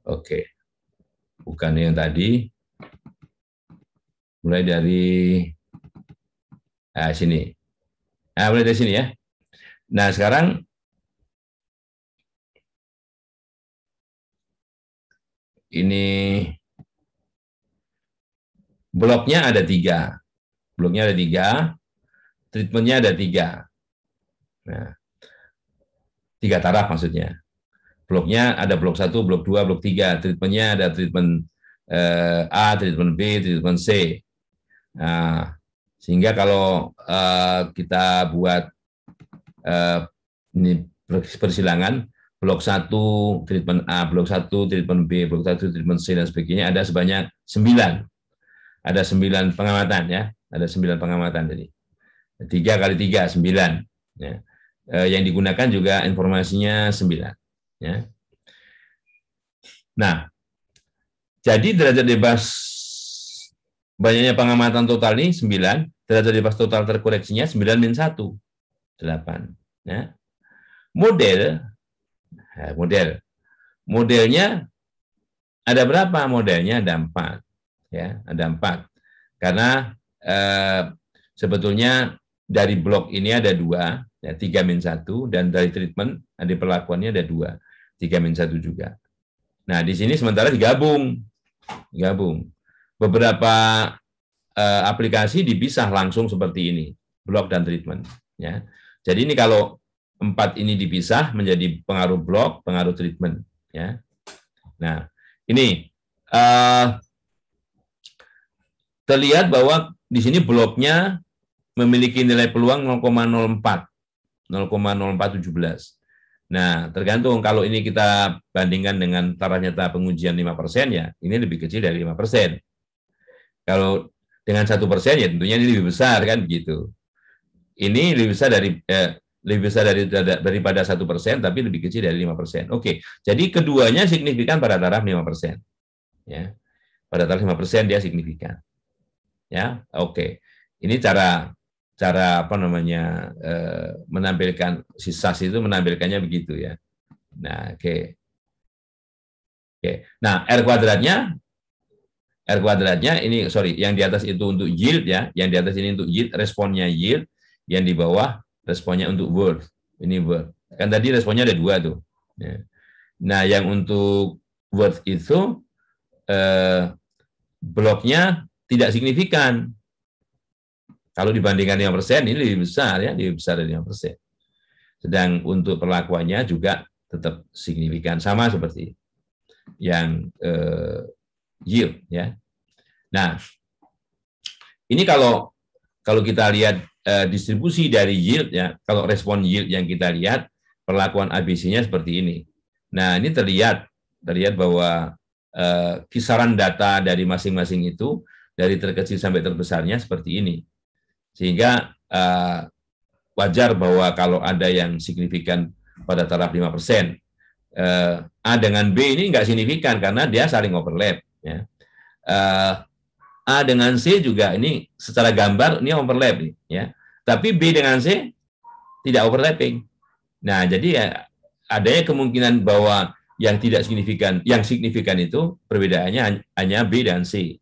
Oke. Bukan yang tadi. Mulai dari eh, sini. Ah, mulai dari sini ya. Nah, sekarang Ini bloknya ada tiga. Bloknya ada tiga, treatmentnya ada tiga. Nah, tiga taraf maksudnya. Bloknya ada blok satu, blok dua, blok tiga. Treatmentnya ada treatment eh, A, treatment B, treatment C. Nah, sehingga kalau eh, kita buat eh, ini persilangan blok 1 treatment A, blok 1 treatment B, blok 1 treatment C dan sebagainya ada sebanyak 9. Ada 9 pengamatan ya, ada 9 pengamatan jadi. 3 kali 3 9 ya. E, yang digunakan juga informasinya 9 ya. Nah, jadi derajat bebas banyaknya pengamatan total ini 9, derajat bebas total terkoreksinya 9 min 1 8 ya. Model Nah, model. Modelnya ada berapa? Modelnya ada empat, ya, ada empat. Karena eh, sebetulnya dari blok ini ada dua, ya, tiga min satu, dan dari treatment ada perlakuannya ada dua, tiga min satu juga. Nah, di sini sementara digabung, gabung. Beberapa eh, aplikasi dipisah langsung seperti ini, blok dan treatment. Ya, jadi ini kalau empat ini dipisah menjadi pengaruh blok, pengaruh treatment. Ya. Nah, ini uh, terlihat bahwa di sini bloknya memiliki nilai peluang 0,04, 0,0417. Nah, tergantung kalau ini kita bandingkan dengan taraf nyata pengujian 5% ya, ini lebih kecil dari 5%. Kalau dengan satu persen ya tentunya ini lebih besar kan begitu. Ini lebih besar dari eh, lebih besar dari daripada satu persen, tapi lebih kecil dari lima persen. Oke, jadi keduanya signifikan pada taraf lima persen. Ya, pada taraf lima persen dia signifikan. Ya, oke. Ini cara cara apa namanya eh, menampilkan sisa itu menampilkannya begitu ya. Nah, oke. Oke. Nah, r kuadratnya R kuadratnya ini sorry, yang di atas itu untuk yield ya, yang di atas ini untuk yield, responnya yield, yang di bawah responnya untuk worth ini worth kan tadi responnya ada dua tuh ya. nah yang untuk worth itu eh, bloknya tidak signifikan kalau dibandingkan persen ini lebih besar ya lebih besar dari yang persen. sedang untuk perlakuannya juga tetap signifikan sama seperti yang eh, yield ya nah ini kalau kalau kita lihat Eh, distribusi dari yield ya, kalau respon yield yang kita lihat perlakuan ABC-nya seperti ini. Nah, ini terlihat terlihat bahwa eh, kisaran data dari masing-masing itu dari terkecil sampai terbesarnya seperti ini. Sehingga eh, wajar bahwa kalau ada yang signifikan pada taraf 5 persen, eh, A dengan B ini nggak signifikan karena dia saling overlap. Ya. Eh, A dengan C juga ini secara gambar ini overlap nih, ya. Tapi B dengan C tidak overlapping. Nah, jadi ya adanya kemungkinan bahwa yang tidak signifikan, yang signifikan itu perbedaannya hanya B dan C.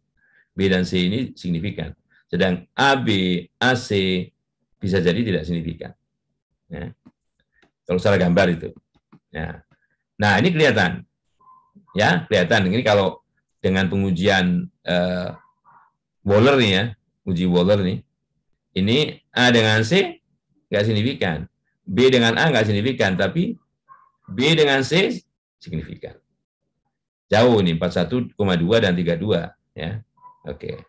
B dan C ini signifikan. Sedang AB, AC bisa jadi tidak signifikan. Ya. Kalau secara gambar itu. Ya. Nah, ini kelihatan. Ya, kelihatan. Ini kalau dengan pengujian eh, bowler nih ya, uji bowler nih. Ini A dengan C nggak signifikan. B dengan A nggak signifikan, tapi B dengan C signifikan. Jauh nih, 41,2 dan 32. ya Oke.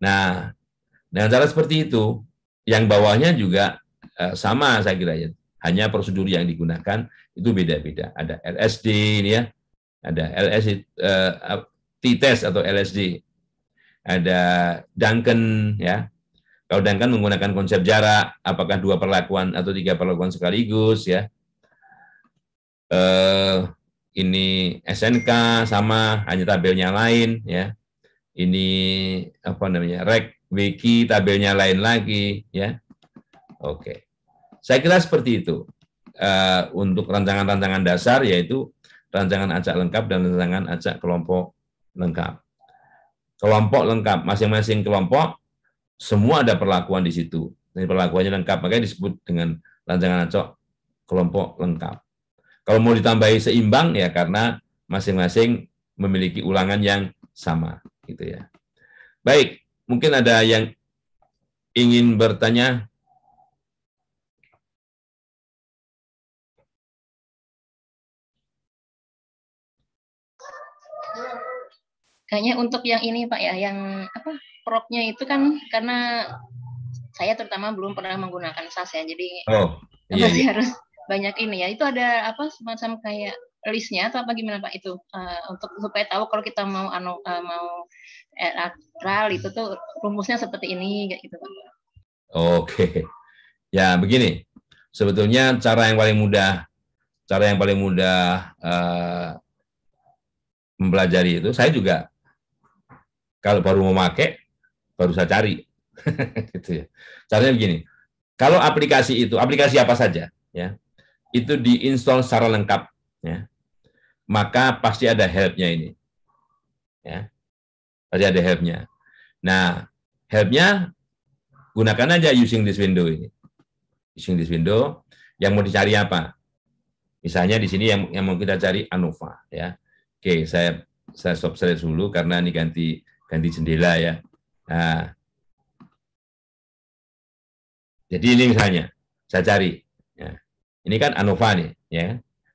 Nah, dengan cara seperti itu, yang bawahnya juga eh, sama saya kira ya. Hanya prosedur yang digunakan itu beda-beda. Ada LSD ini ya, ada LSD eh, T-test atau LSD ada Duncan ya. Kalau Duncan menggunakan konsep jarak, apakah dua perlakuan atau tiga perlakuan sekaligus ya. Eh, ini SNK sama hanya tabelnya lain ya. Ini apa namanya? rek wiki tabelnya lain lagi ya. Oke. Saya kira seperti itu. Uh, untuk rancangan-rancangan dasar yaitu rancangan acak lengkap dan rancangan acak kelompok lengkap kelompok lengkap, masing-masing kelompok semua ada perlakuan di situ. Dan perlakuannya lengkap, makanya disebut dengan lancangan acok kelompok lengkap. Kalau mau ditambahi seimbang ya karena masing-masing memiliki ulangan yang sama gitu ya. Baik, mungkin ada yang ingin bertanya kayaknya untuk yang ini Pak ya, yang apa propnya itu kan karena saya terutama belum pernah menggunakan SAS ya, jadi oh, iya. masih iya. harus banyak ini ya. Itu ada apa semacam kayak listnya atau apa gimana Pak itu uh, untuk supaya tahu kalau kita mau anu, uh, mau eratral itu tuh rumusnya seperti ini gitu Pak. Oke. Ya, begini. Sebetulnya cara yang paling mudah cara yang paling mudah uh, mempelajari itu saya juga kalau baru mau pakai, baru saya cari. gitu ya. Caranya begini, kalau aplikasi itu, aplikasi apa saja, ya, itu diinstal secara lengkap, ya, maka pasti ada helpnya ini. Ya. Pasti ada helpnya. Nah, helpnya gunakan aja using this window ini. Using this window, yang mau dicari apa? Misalnya di sini yang, yang mau kita cari ANOVA. Ya. Oke, saya saya stop dulu karena ini ganti ganti jendela ya. Nah, jadi ini misalnya, saya cari. Ya. Ini kan ANOVA nih. Ya.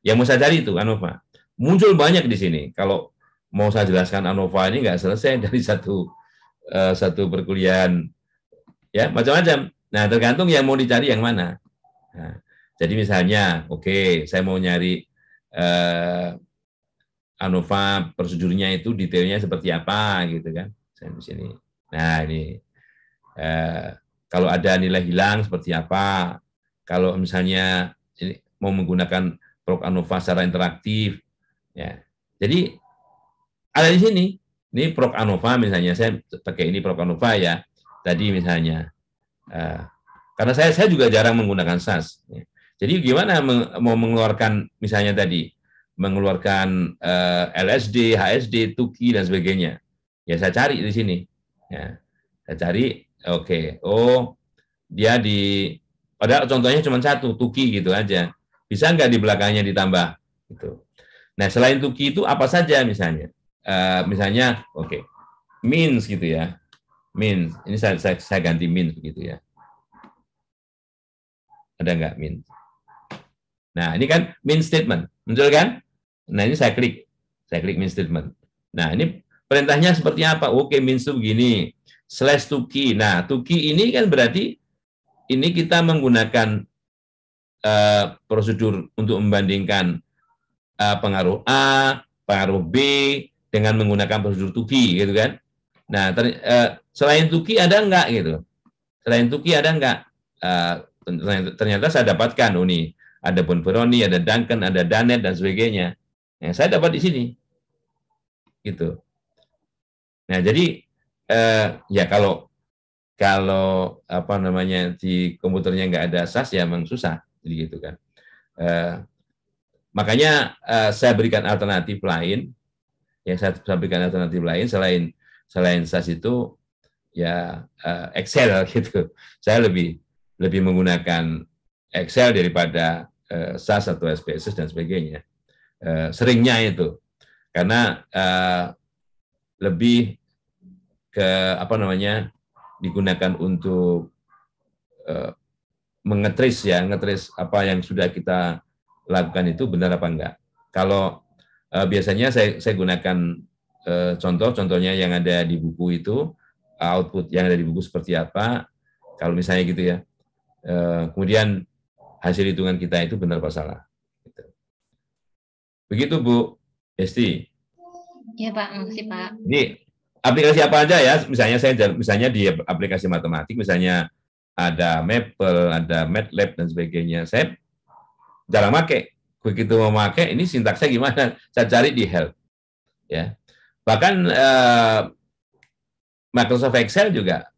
Yang mau saya cari itu ANOVA. Muncul banyak di sini. Kalau mau saya jelaskan ANOVA ini nggak selesai dari satu uh, satu perkuliahan. Ya, macam-macam. Nah, tergantung yang mau dicari yang mana. Nah, jadi misalnya, oke, okay, saya mau nyari uh, ANOVA prosedurnya itu detailnya seperti apa gitu kan. Saya di sini. Nah, ini eh, kalau ada nilai hilang seperti apa? Kalau misalnya ini mau menggunakan Prok ANOVA secara interaktif ya. Jadi ada di sini. Ini Prok ANOVA misalnya saya pakai ini Prok ANOVA ya. Tadi misalnya eh, karena saya saya juga jarang menggunakan SAS. Ya. Jadi gimana mau mengeluarkan misalnya tadi mengeluarkan uh, eh, LSD, HSD, tuki dan sebagainya. Ya saya cari di sini. Ya. Saya cari, oke, okay. oh dia di padahal contohnya cuma satu tuki gitu aja. Bisa nggak di belakangnya ditambah gitu. Nah selain tuki itu apa saja misalnya? Uh, misalnya, oke, okay, means gitu ya, means. Ini saya, saya, saya ganti means begitu ya. Ada nggak means? Nah ini kan means statement, muncul kan? Nah ini saya klik, saya klik min statement. Nah ini perintahnya seperti apa? Oke min sub gini, slash to key. Nah to key ini kan berarti ini kita menggunakan uh, prosedur untuk membandingkan uh, pengaruh A, pengaruh B dengan menggunakan prosedur to key gitu kan. Nah ter, uh, selain to key ada enggak gitu? Selain to key ada enggak? Uh, ternyata saya dapatkan, oh ada Bonferroni, ada Duncan, ada Danet, dan sebagainya. Yang saya dapat di sini. Gitu. Nah, jadi eh, ya kalau kalau apa namanya di komputernya nggak ada SAS ya memang susah, jadi gitu kan. Eh, makanya eh, saya berikan alternatif lain, yang saya, saya berikan alternatif lain selain selain SAS itu ya eh, Excel gitu. Saya lebih lebih menggunakan Excel daripada eh, SAS atau SPSS dan sebagainya. Eh, seringnya itu karena eh, lebih ke apa namanya digunakan untuk eh, mengetris ya ngetris apa yang sudah kita lakukan itu benar apa enggak kalau eh, biasanya saya saya gunakan eh, contoh contohnya yang ada di buku itu output yang ada di buku seperti apa kalau misalnya gitu ya eh, kemudian hasil hitungan kita itu benar apa salah Begitu Bu Esti. Iya Pak, masih Pak. Ini aplikasi apa aja ya? Misalnya saya misalnya di aplikasi matematik, misalnya ada Maple, ada MATLAB dan sebagainya. Saya jarang pakai. Begitu memakai, ini sintaksnya gimana? Saya cari di help. Ya, bahkan eh, Microsoft Excel juga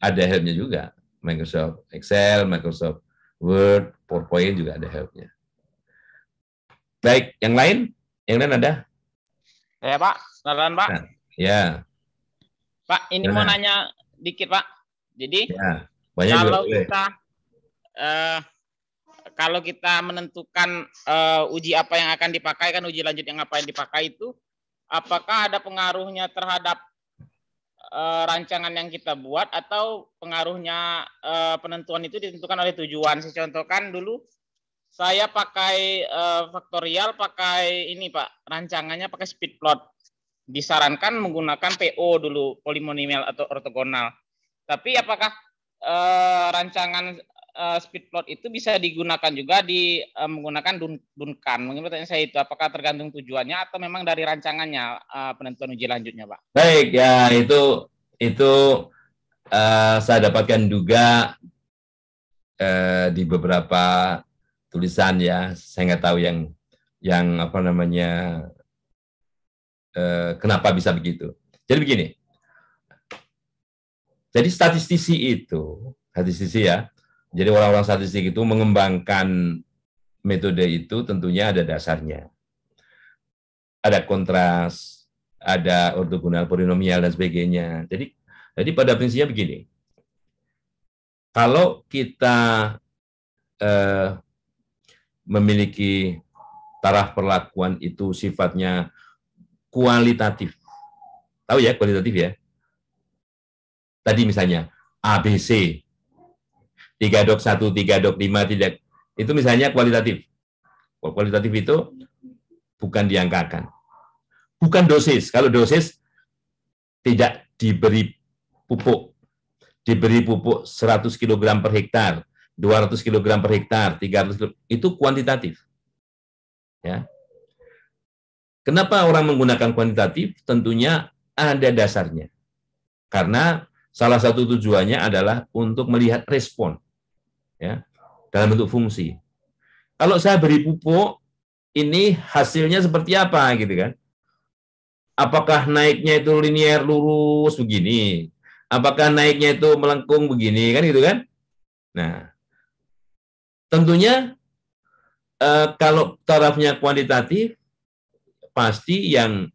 ada helpnya juga. Microsoft Excel, Microsoft Word, PowerPoint juga ada helpnya. Baik, yang lain? Yang lain ada? Ya, Pak. Saran, Pak. Nah, ya. Pak, ini Selamat. mau nanya dikit, Pak. Jadi, ya, kalau juga kita eh, kalau kita menentukan eh, uji apa yang akan dipakai, kan uji lanjut yang apa yang dipakai itu, apakah ada pengaruhnya terhadap eh, rancangan yang kita buat atau pengaruhnya eh, penentuan itu ditentukan oleh tujuan? Saya contohkan dulu saya pakai uh, pakai ini Pak, rancangannya pakai speed plot. Disarankan menggunakan PO dulu, polinomial atau ortogonal. Tapi apakah uh, rancangan uh, speed plot itu bisa digunakan juga di uh, menggunakan dun dunkan? Mungkin pertanyaan saya itu, apakah tergantung tujuannya atau memang dari rancangannya uh, penentuan uji lanjutnya, Pak? Baik, ya itu itu uh, saya dapatkan juga uh, di beberapa tulisan ya saya nggak tahu yang yang apa namanya eh, kenapa bisa begitu jadi begini jadi statistisi itu statistisi ya jadi orang-orang statistik itu mengembangkan metode itu tentunya ada dasarnya ada kontras ada ortogonal polinomial dan sebagainya jadi jadi pada prinsipnya begini kalau kita eh, memiliki taraf perlakuan itu sifatnya kualitatif. Tahu ya kualitatif ya? Tadi misalnya ABC, 3 dok 1, 3 dok 5, tidak. Itu misalnya kualitatif. Kualitatif itu bukan diangkakan. Bukan dosis. Kalau dosis tidak diberi pupuk. Diberi pupuk 100 kg per hektar 200 kg per hektar, 300 kg, itu kuantitatif. Ya. Kenapa orang menggunakan kuantitatif? Tentunya ada dasarnya. Karena salah satu tujuannya adalah untuk melihat respon ya, dalam bentuk fungsi. Kalau saya beri pupuk, ini hasilnya seperti apa gitu kan? Apakah naiknya itu linier lurus begini? Apakah naiknya itu melengkung begini kan gitu kan? Nah, Tentunya eh, kalau tarafnya kuantitatif pasti yang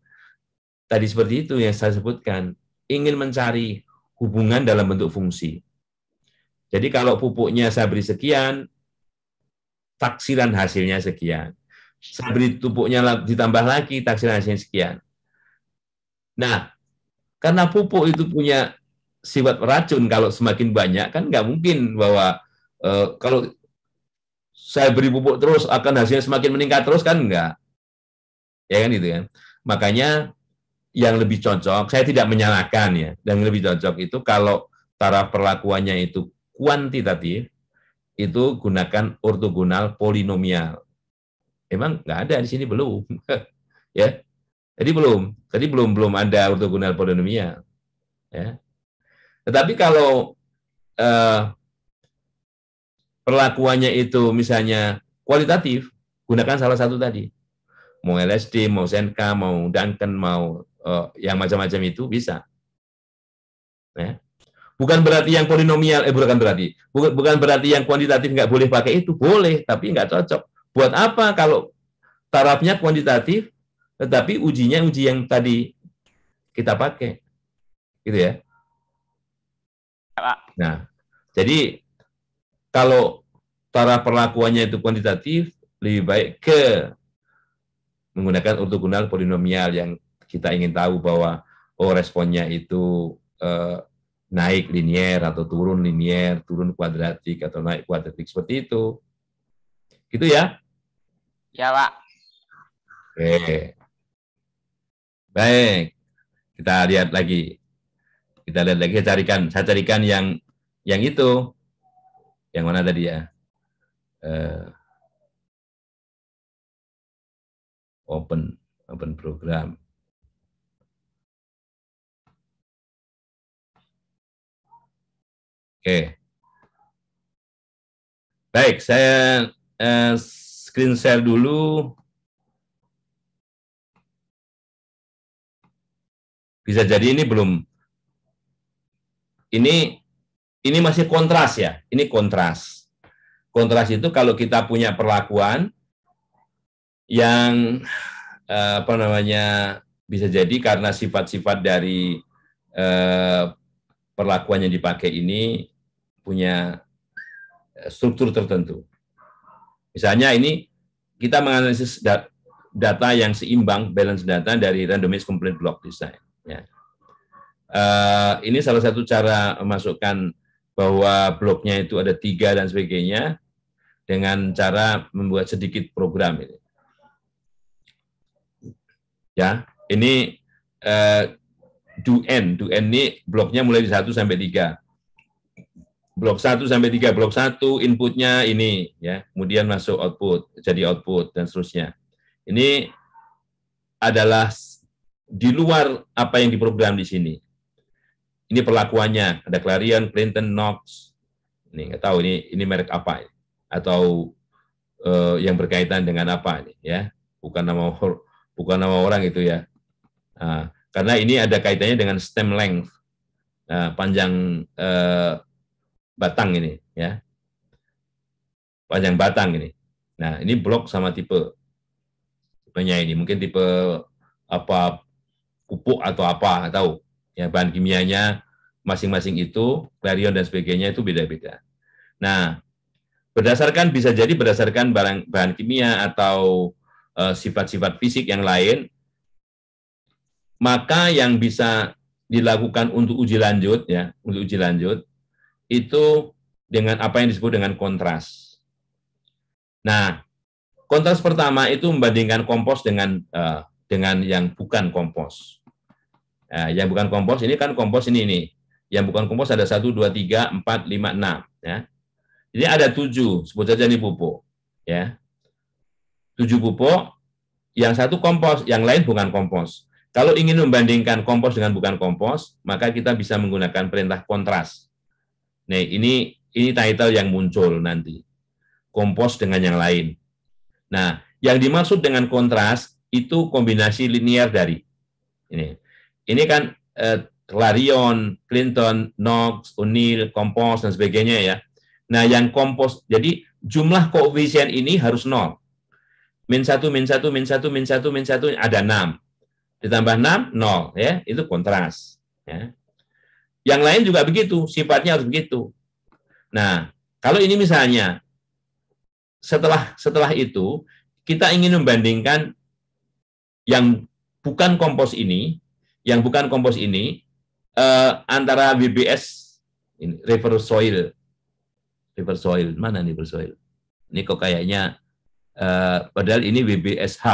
tadi seperti itu yang saya sebutkan ingin mencari hubungan dalam bentuk fungsi. Jadi kalau pupuknya saya beri sekian, taksiran hasilnya sekian. Saya beri pupuknya ditambah lagi, taksiran hasilnya sekian. Nah, karena pupuk itu punya sifat racun, kalau semakin banyak kan nggak mungkin bahwa e, kalau saya beri pupuk terus akan hasilnya semakin meningkat terus kan enggak. Ya kan itu kan. Ya? Makanya yang lebih cocok, saya tidak menyalahkan ya, yang lebih cocok itu kalau taraf perlakuannya itu kuantitatif, itu gunakan ortogonal polinomial. Emang nggak ada di sini belum, ya. Jadi belum, tadi belum belum ada ortogonal polinomial. Ya. Tetapi kalau eh, perlakuannya itu misalnya kualitatif, gunakan salah satu tadi. Mau LSD, mau Senka, mau Duncan, mau uh, yang macam-macam itu bisa. Ya. Bukan berarti yang polinomial, eh bukan berarti, bukan, bukan berarti yang kuantitatif nggak boleh pakai itu, boleh, tapi nggak cocok. Buat apa kalau tarafnya kuantitatif, tetapi ujinya uji yang tadi kita pakai, gitu ya? Nah, jadi kalau cara perlakuannya itu kuantitatif, lebih baik ke menggunakan ortogonal polinomial yang kita ingin tahu bahwa oh responnya itu eh, naik linier atau turun linier, turun kuadratik atau naik kuadratik seperti itu. Gitu ya? Ya, Pak. Oke. Baik. Kita lihat lagi. Kita lihat lagi saya carikan, saya carikan yang yang itu yang mana tadi ya? Uh, open open program. Oke. Okay. Baik, saya uh, screen share dulu. Bisa jadi ini belum ini ini masih kontras ya, ini kontras. Kontras itu kalau kita punya perlakuan yang eh, apa namanya bisa jadi karena sifat-sifat dari eh, perlakuan yang dipakai ini punya eh, struktur tertentu. Misalnya ini kita menganalisis data yang seimbang, balance data dari randomized complete block design. Ya. Uh, ini salah satu cara memasukkan bahwa bloknya itu ada tiga dan sebagainya dengan cara membuat sedikit program ini. Ya, ini eh, do n, do n ini bloknya mulai di satu sampai tiga Blok satu sampai tiga blok satu inputnya ini ya, kemudian masuk output, jadi output dan seterusnya. Ini adalah di luar apa yang diprogram di sini. Ini perlakuannya. Ada Clarion, Clinton, Knox. Ini nggak tahu ini ini merek apa atau uh, yang berkaitan dengan apa ini ya. Bukan nama bukan nama orang itu ya. uh, karena ini ada kaitannya dengan stem length. uh, panjang uh, batang ini ya. Panjang batang ini. Nah, ini blok sama tipe tipenya ini. Mungkin tipe apa pupuk atau apa, tahu ya bahan kimianya masing-masing itu, klarion dan sebagainya itu beda-beda. Nah, berdasarkan bisa jadi berdasarkan bahan, bahan kimia atau e, sifat-sifat uh, fisik yang lain, maka yang bisa dilakukan untuk uji lanjut ya, untuk uji lanjut itu dengan apa yang disebut dengan kontras. Nah, kontras pertama itu membandingkan kompos dengan uh, dengan yang bukan kompos. Nah, yang bukan kompos ini kan kompos ini nih. Yang bukan kompos ada 1, 2, 3, 4, 5, 6. Ya. Ini ada 7, sebut saja ini pupuk. Ya. 7 pupuk, yang satu kompos, yang lain bukan kompos. Kalau ingin membandingkan kompos dengan bukan kompos, maka kita bisa menggunakan perintah kontras. Nih, ini ini title yang muncul nanti. Kompos dengan yang lain. Nah, yang dimaksud dengan kontras itu kombinasi linear dari ini ini kan eh, Clarion, Clinton, Knox, Unil, Kompos, dan sebagainya ya. Nah, yang Kompos, jadi jumlah koefisien ini harus nol. Min 1, min 1, min 1, min 1, min 1, ada 6. Ditambah 6, 0. Ya, itu kontras. Ya. Yang lain juga begitu, sifatnya harus begitu. Nah, kalau ini misalnya setelah setelah itu kita ingin membandingkan yang bukan kompos ini yang bukan kompos ini eh, antara WBS ini, river soil river soil mana nih river soil ini kok kayaknya eh, padahal ini WBSH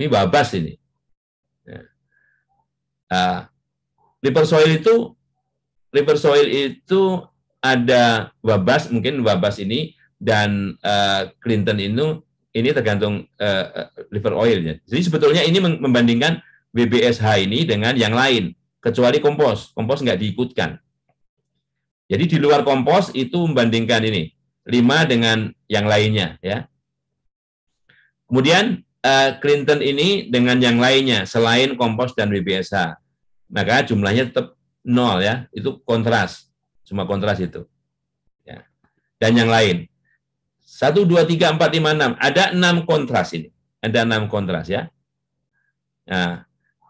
ini babas ini ya. Ah, river soil itu river soil itu ada babas mungkin babas ini dan eh, Clinton itu ini tergantung uh, eh, liver eh, oilnya. Jadi sebetulnya ini membandingkan WBSH ini dengan yang lain, kecuali kompos. Kompos nggak diikutkan. Jadi di luar kompos itu membandingkan ini, 5 dengan yang lainnya. ya. Kemudian uh, Clinton ini dengan yang lainnya, selain kompos dan WBSH. Maka jumlahnya tetap nol ya, itu kontras, cuma kontras itu. Ya. Dan yang lain. 1, 2, 3, 4, 5, 6. Ada 6 kontras ini. Ada 6 kontras ya. Nah,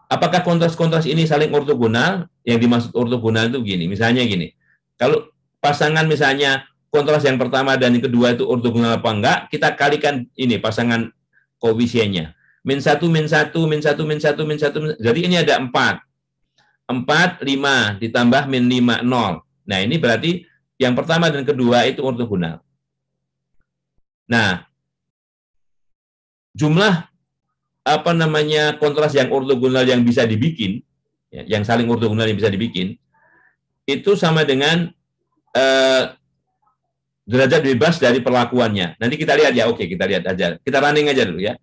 apakah kontras-kontras ini saling ortogonal? Yang dimaksud ortogonal itu gini, misalnya gini. Kalau pasangan misalnya kontras yang pertama dan yang kedua itu ortogonal apa enggak, kita kalikan ini pasangan koefisiennya. Min 1, min 1, min 1, min 1, min 1, min 1. jadi ini ada 4. 4, 5, ditambah min 5, 0. Nah ini berarti yang pertama dan kedua itu ortogonal. Nah, jumlah apa namanya kontras yang ortogonal yang bisa dibikin, ya, yang saling ortogonal yang bisa dibikin, itu sama dengan eh, derajat bebas dari perlakuannya. Nanti kita lihat ya, oke kita lihat aja, kita running aja dulu ya,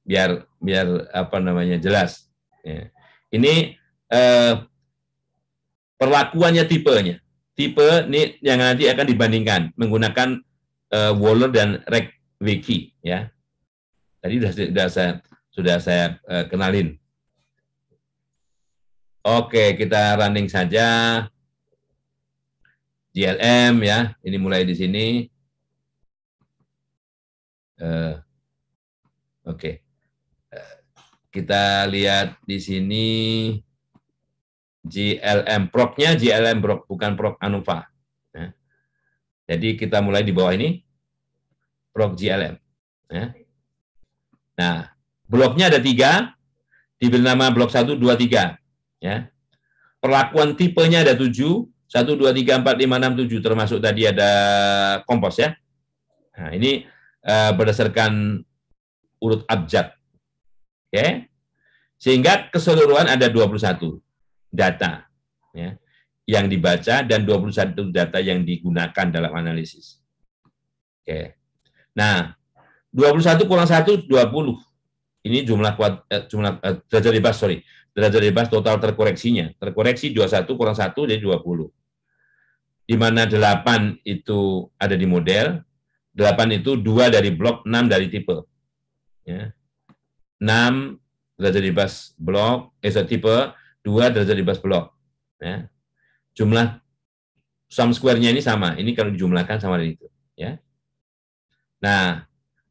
biar biar apa namanya jelas. Ya. Ini eh, perlakuannya tipenya, tipe ini yang nanti akan dibandingkan menggunakan eh, Waller dan Reck Wiki ya. Tadi sudah, sudah saya sudah saya eh, kenalin. Oke, kita running saja. GLM ya, ini mulai di sini. Eh, Oke, eh, kita lihat di sini GLM proknya GLM prok bukan prok Anova. Ya. Jadi kita mulai di bawah ini prok GLM. Ya. Nah, Bloknya ada tiga, diberi nama blok 1, 2, 3. Ya. Perlakuan tipenya ada 7, 1, 2, 3, 4, 5, 6, 7, termasuk tadi ada kompos ya. Nah, ini eh, berdasarkan urut abjad. Oke. Okay? Sehingga keseluruhan ada 21 data ya, yang dibaca dan 21 data yang digunakan dalam analisis. Oke. Okay. Nah, 21 kurang 1, 20 ini jumlah kuat eh, jumlah eh, derajat bebas sorry derajat bebas total terkoreksinya terkoreksi 21 kurang 1 jadi 20 di mana 8 itu ada di model 8 itu 2 dari blok 6 dari tipe ya. 6 derajat bebas blok eh tipe 2 derajat bebas blok ya. jumlah sum square-nya ini sama ini kalau dijumlahkan sama dengan itu ya nah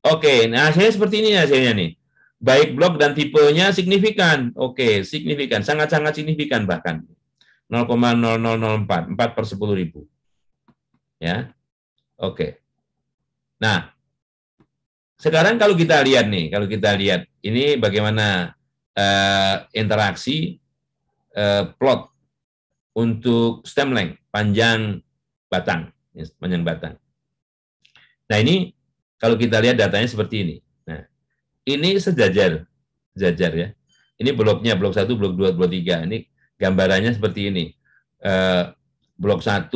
oke okay. nah hasilnya seperti ini hasilnya nih baik blok dan tipenya signifikan. Oke, signifikan, sangat-sangat signifikan bahkan. 0,0004, 4 per 10 ribu. Ya, oke. Nah, sekarang kalau kita lihat nih, kalau kita lihat ini bagaimana uh, interaksi uh, plot untuk stem length, panjang batang, panjang batang. Nah ini kalau kita lihat datanya seperti ini ini sejajar, sejajar ya. Ini bloknya, blok 1, blok 2, blok 3. Ini gambarannya seperti ini. Eh, blok 1,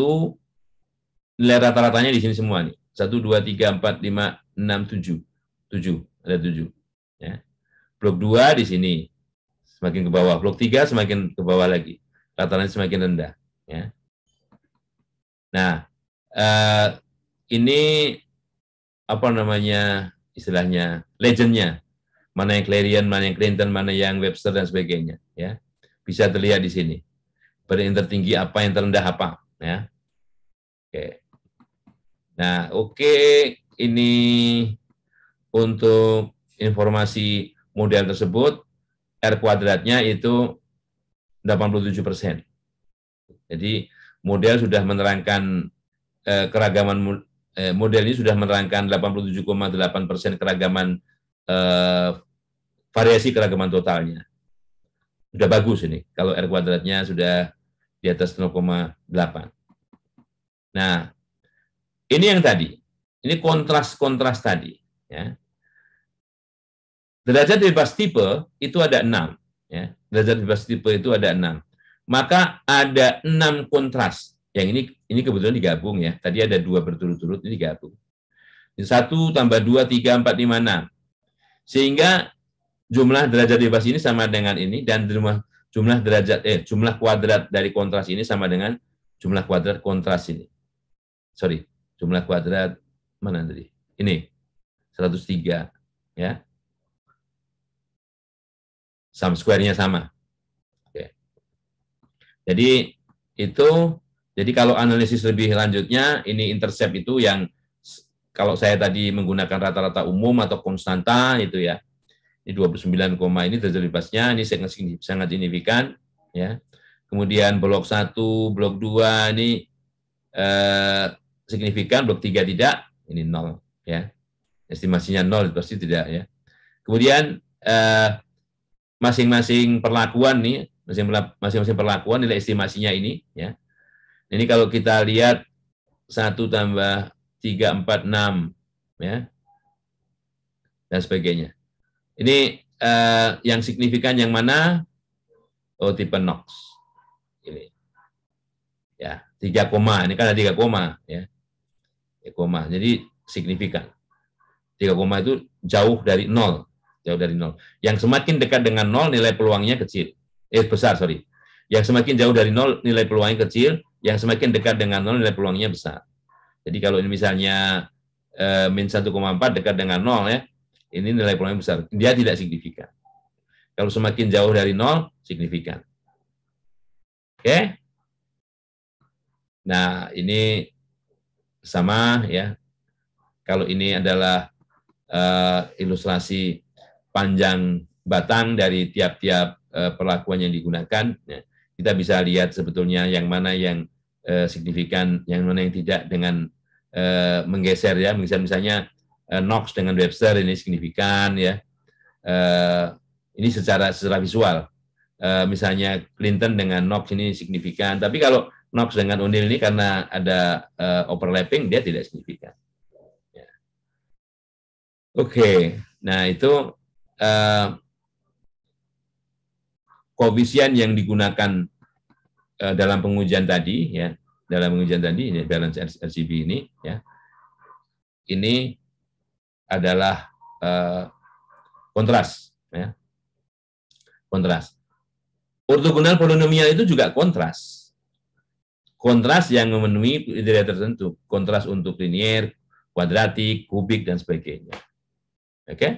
nilai rata-ratanya di sini semua nih. 1, 2, 3, 4, 5, 6, 7. 7, ada 7. Ya. Blok 2 di sini, semakin ke bawah. Blok 3 semakin ke bawah lagi. Rata-ratanya semakin rendah. Ya. Nah, eh, ini apa namanya istilahnya legendnya mana yang Clarion, mana yang Clinton, mana yang Webster dan sebagainya ya bisa terlihat di sini yang tertinggi apa yang terendah apa ya oke nah oke ini untuk informasi model tersebut R kuadratnya itu 87 persen. Jadi model sudah menerangkan eh, keragaman eh, model ini sudah menerangkan 87,8 persen keragaman eh, variasi keragaman totalnya. Sudah bagus ini, kalau R kuadratnya sudah di atas 0,8. Nah, ini yang tadi, ini kontras-kontras tadi. Ya. Derajat bebas tipe itu ada enam. Ya. Derajat bebas tipe itu ada enam. Maka ada enam kontras yang ini ini kebetulan digabung ya. Tadi ada dua berturut-turut ini digabung. Satu tambah dua tiga empat lima enam. Sehingga jumlah derajat bebas ini sama dengan ini dan jumlah jumlah derajat eh jumlah kuadrat dari kontras ini sama dengan jumlah kuadrat kontras ini. Sorry, jumlah kuadrat mana tadi? Ini 103 ya. Sum square-nya sama. Oke. Jadi itu jadi kalau analisis lebih lanjutnya, ini intercept itu yang kalau saya tadi menggunakan rata-rata umum atau konstanta itu ya, ini 29, ini terjadi bebasnya, ini sangat, sangat signifikan. ya. Kemudian blok satu, blok dua ini eh, signifikan, blok tiga tidak, ini nol Ya. Estimasinya nol pasti tidak. ya. Kemudian eh, masing-masing perlakuan nih, masing-masing perlakuan nilai estimasinya ini, ya ini kalau kita lihat 1 tambah 3, 4, 6, ya, dan sebagainya. Ini eh, yang signifikan yang mana? Oh, tipe NOx. Ini. Ya, 3 koma. Ini kan ada 3 koma. Ya. 3 koma. Jadi signifikan. 3 koma itu jauh dari 0. Jauh dari 0. Yang semakin dekat dengan 0, nilai peluangnya kecil. Eh, besar, sorry. Yang semakin jauh dari nol nilai peluangnya kecil, yang semakin dekat dengan nol nilai peluangnya besar. Jadi kalau ini misalnya eh, satu koma empat dekat dengan nol ya, ini nilai peluangnya besar. Dia tidak signifikan. Kalau semakin jauh dari nol, signifikan. Oke? Okay? Nah, ini sama ya. Kalau ini adalah uh, ilustrasi panjang batang dari tiap-tiap uh, perlakuan yang digunakan. Ya kita bisa lihat sebetulnya yang mana yang eh, signifikan, yang mana yang tidak dengan eh, menggeser ya, misalnya, misalnya eh, Knox dengan Webster ini signifikan ya, eh, ini secara secara visual. Eh, misalnya Clinton dengan Knox ini signifikan, tapi kalau Knox dengan Unil ini karena ada eh, overlapping dia tidak signifikan. Ya. Oke, okay. nah itu eh, koefisien yang digunakan uh, dalam pengujian tadi ya dalam pengujian tadi ini balance RCB ini ya ini adalah uh, kontras ya kontras ortogonal polinomial itu juga kontras kontras yang memenuhi kriteria tertentu kontras untuk linier kuadratik kubik dan sebagainya oke okay?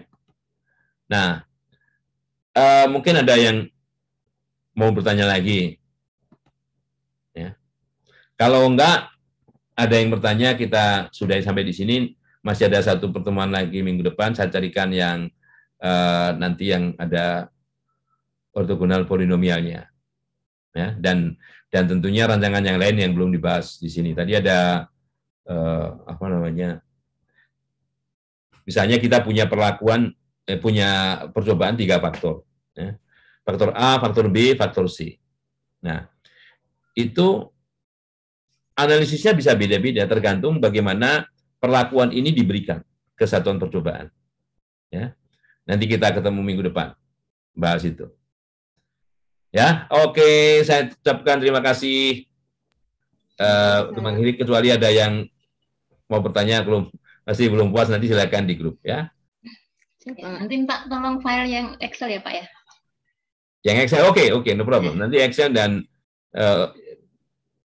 nah uh, mungkin ada yang mau bertanya lagi? Ya. Kalau enggak, ada yang bertanya, kita sudah sampai di sini. Masih ada satu pertemuan lagi minggu depan. Saya carikan yang eh, nanti yang ada ortogonal polinomialnya. Ya, dan dan tentunya rancangan yang lain yang belum dibahas di sini. Tadi ada eh, apa namanya? Misalnya kita punya perlakuan eh, punya percobaan tiga faktor. Ya faktor A, faktor B, faktor C. Nah, itu analisisnya bisa beda-beda tergantung bagaimana perlakuan ini diberikan ke satuan percobaan. Ya. Nanti kita ketemu minggu depan bahas itu. Ya, oke, saya ucapkan terima kasih uh, eh, teman kecuali ada yang mau bertanya belum masih belum puas nanti silakan di grup ya. Nanti Pak tolong file yang Excel ya Pak ya. Yang Excel oke okay, oke okay, no problem. Hmm. Nanti Excel dan uh,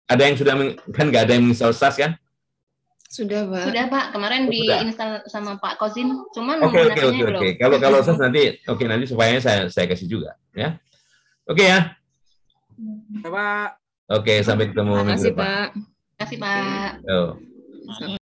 ada yang sudah kan nggak ada yang install SAS kan? Sudah pak. Sudah pak. Kemarin oh, diinstal sama Pak Kozin. Cuman oke oke oke oke. Kalau kalau SAS nanti oke okay, nanti supaya saya saya kasih juga ya. Oke okay, ya. Pak. Oke okay, sampai ketemu minggu depan. Terima kasih pak. Terima kasih pak. Oh.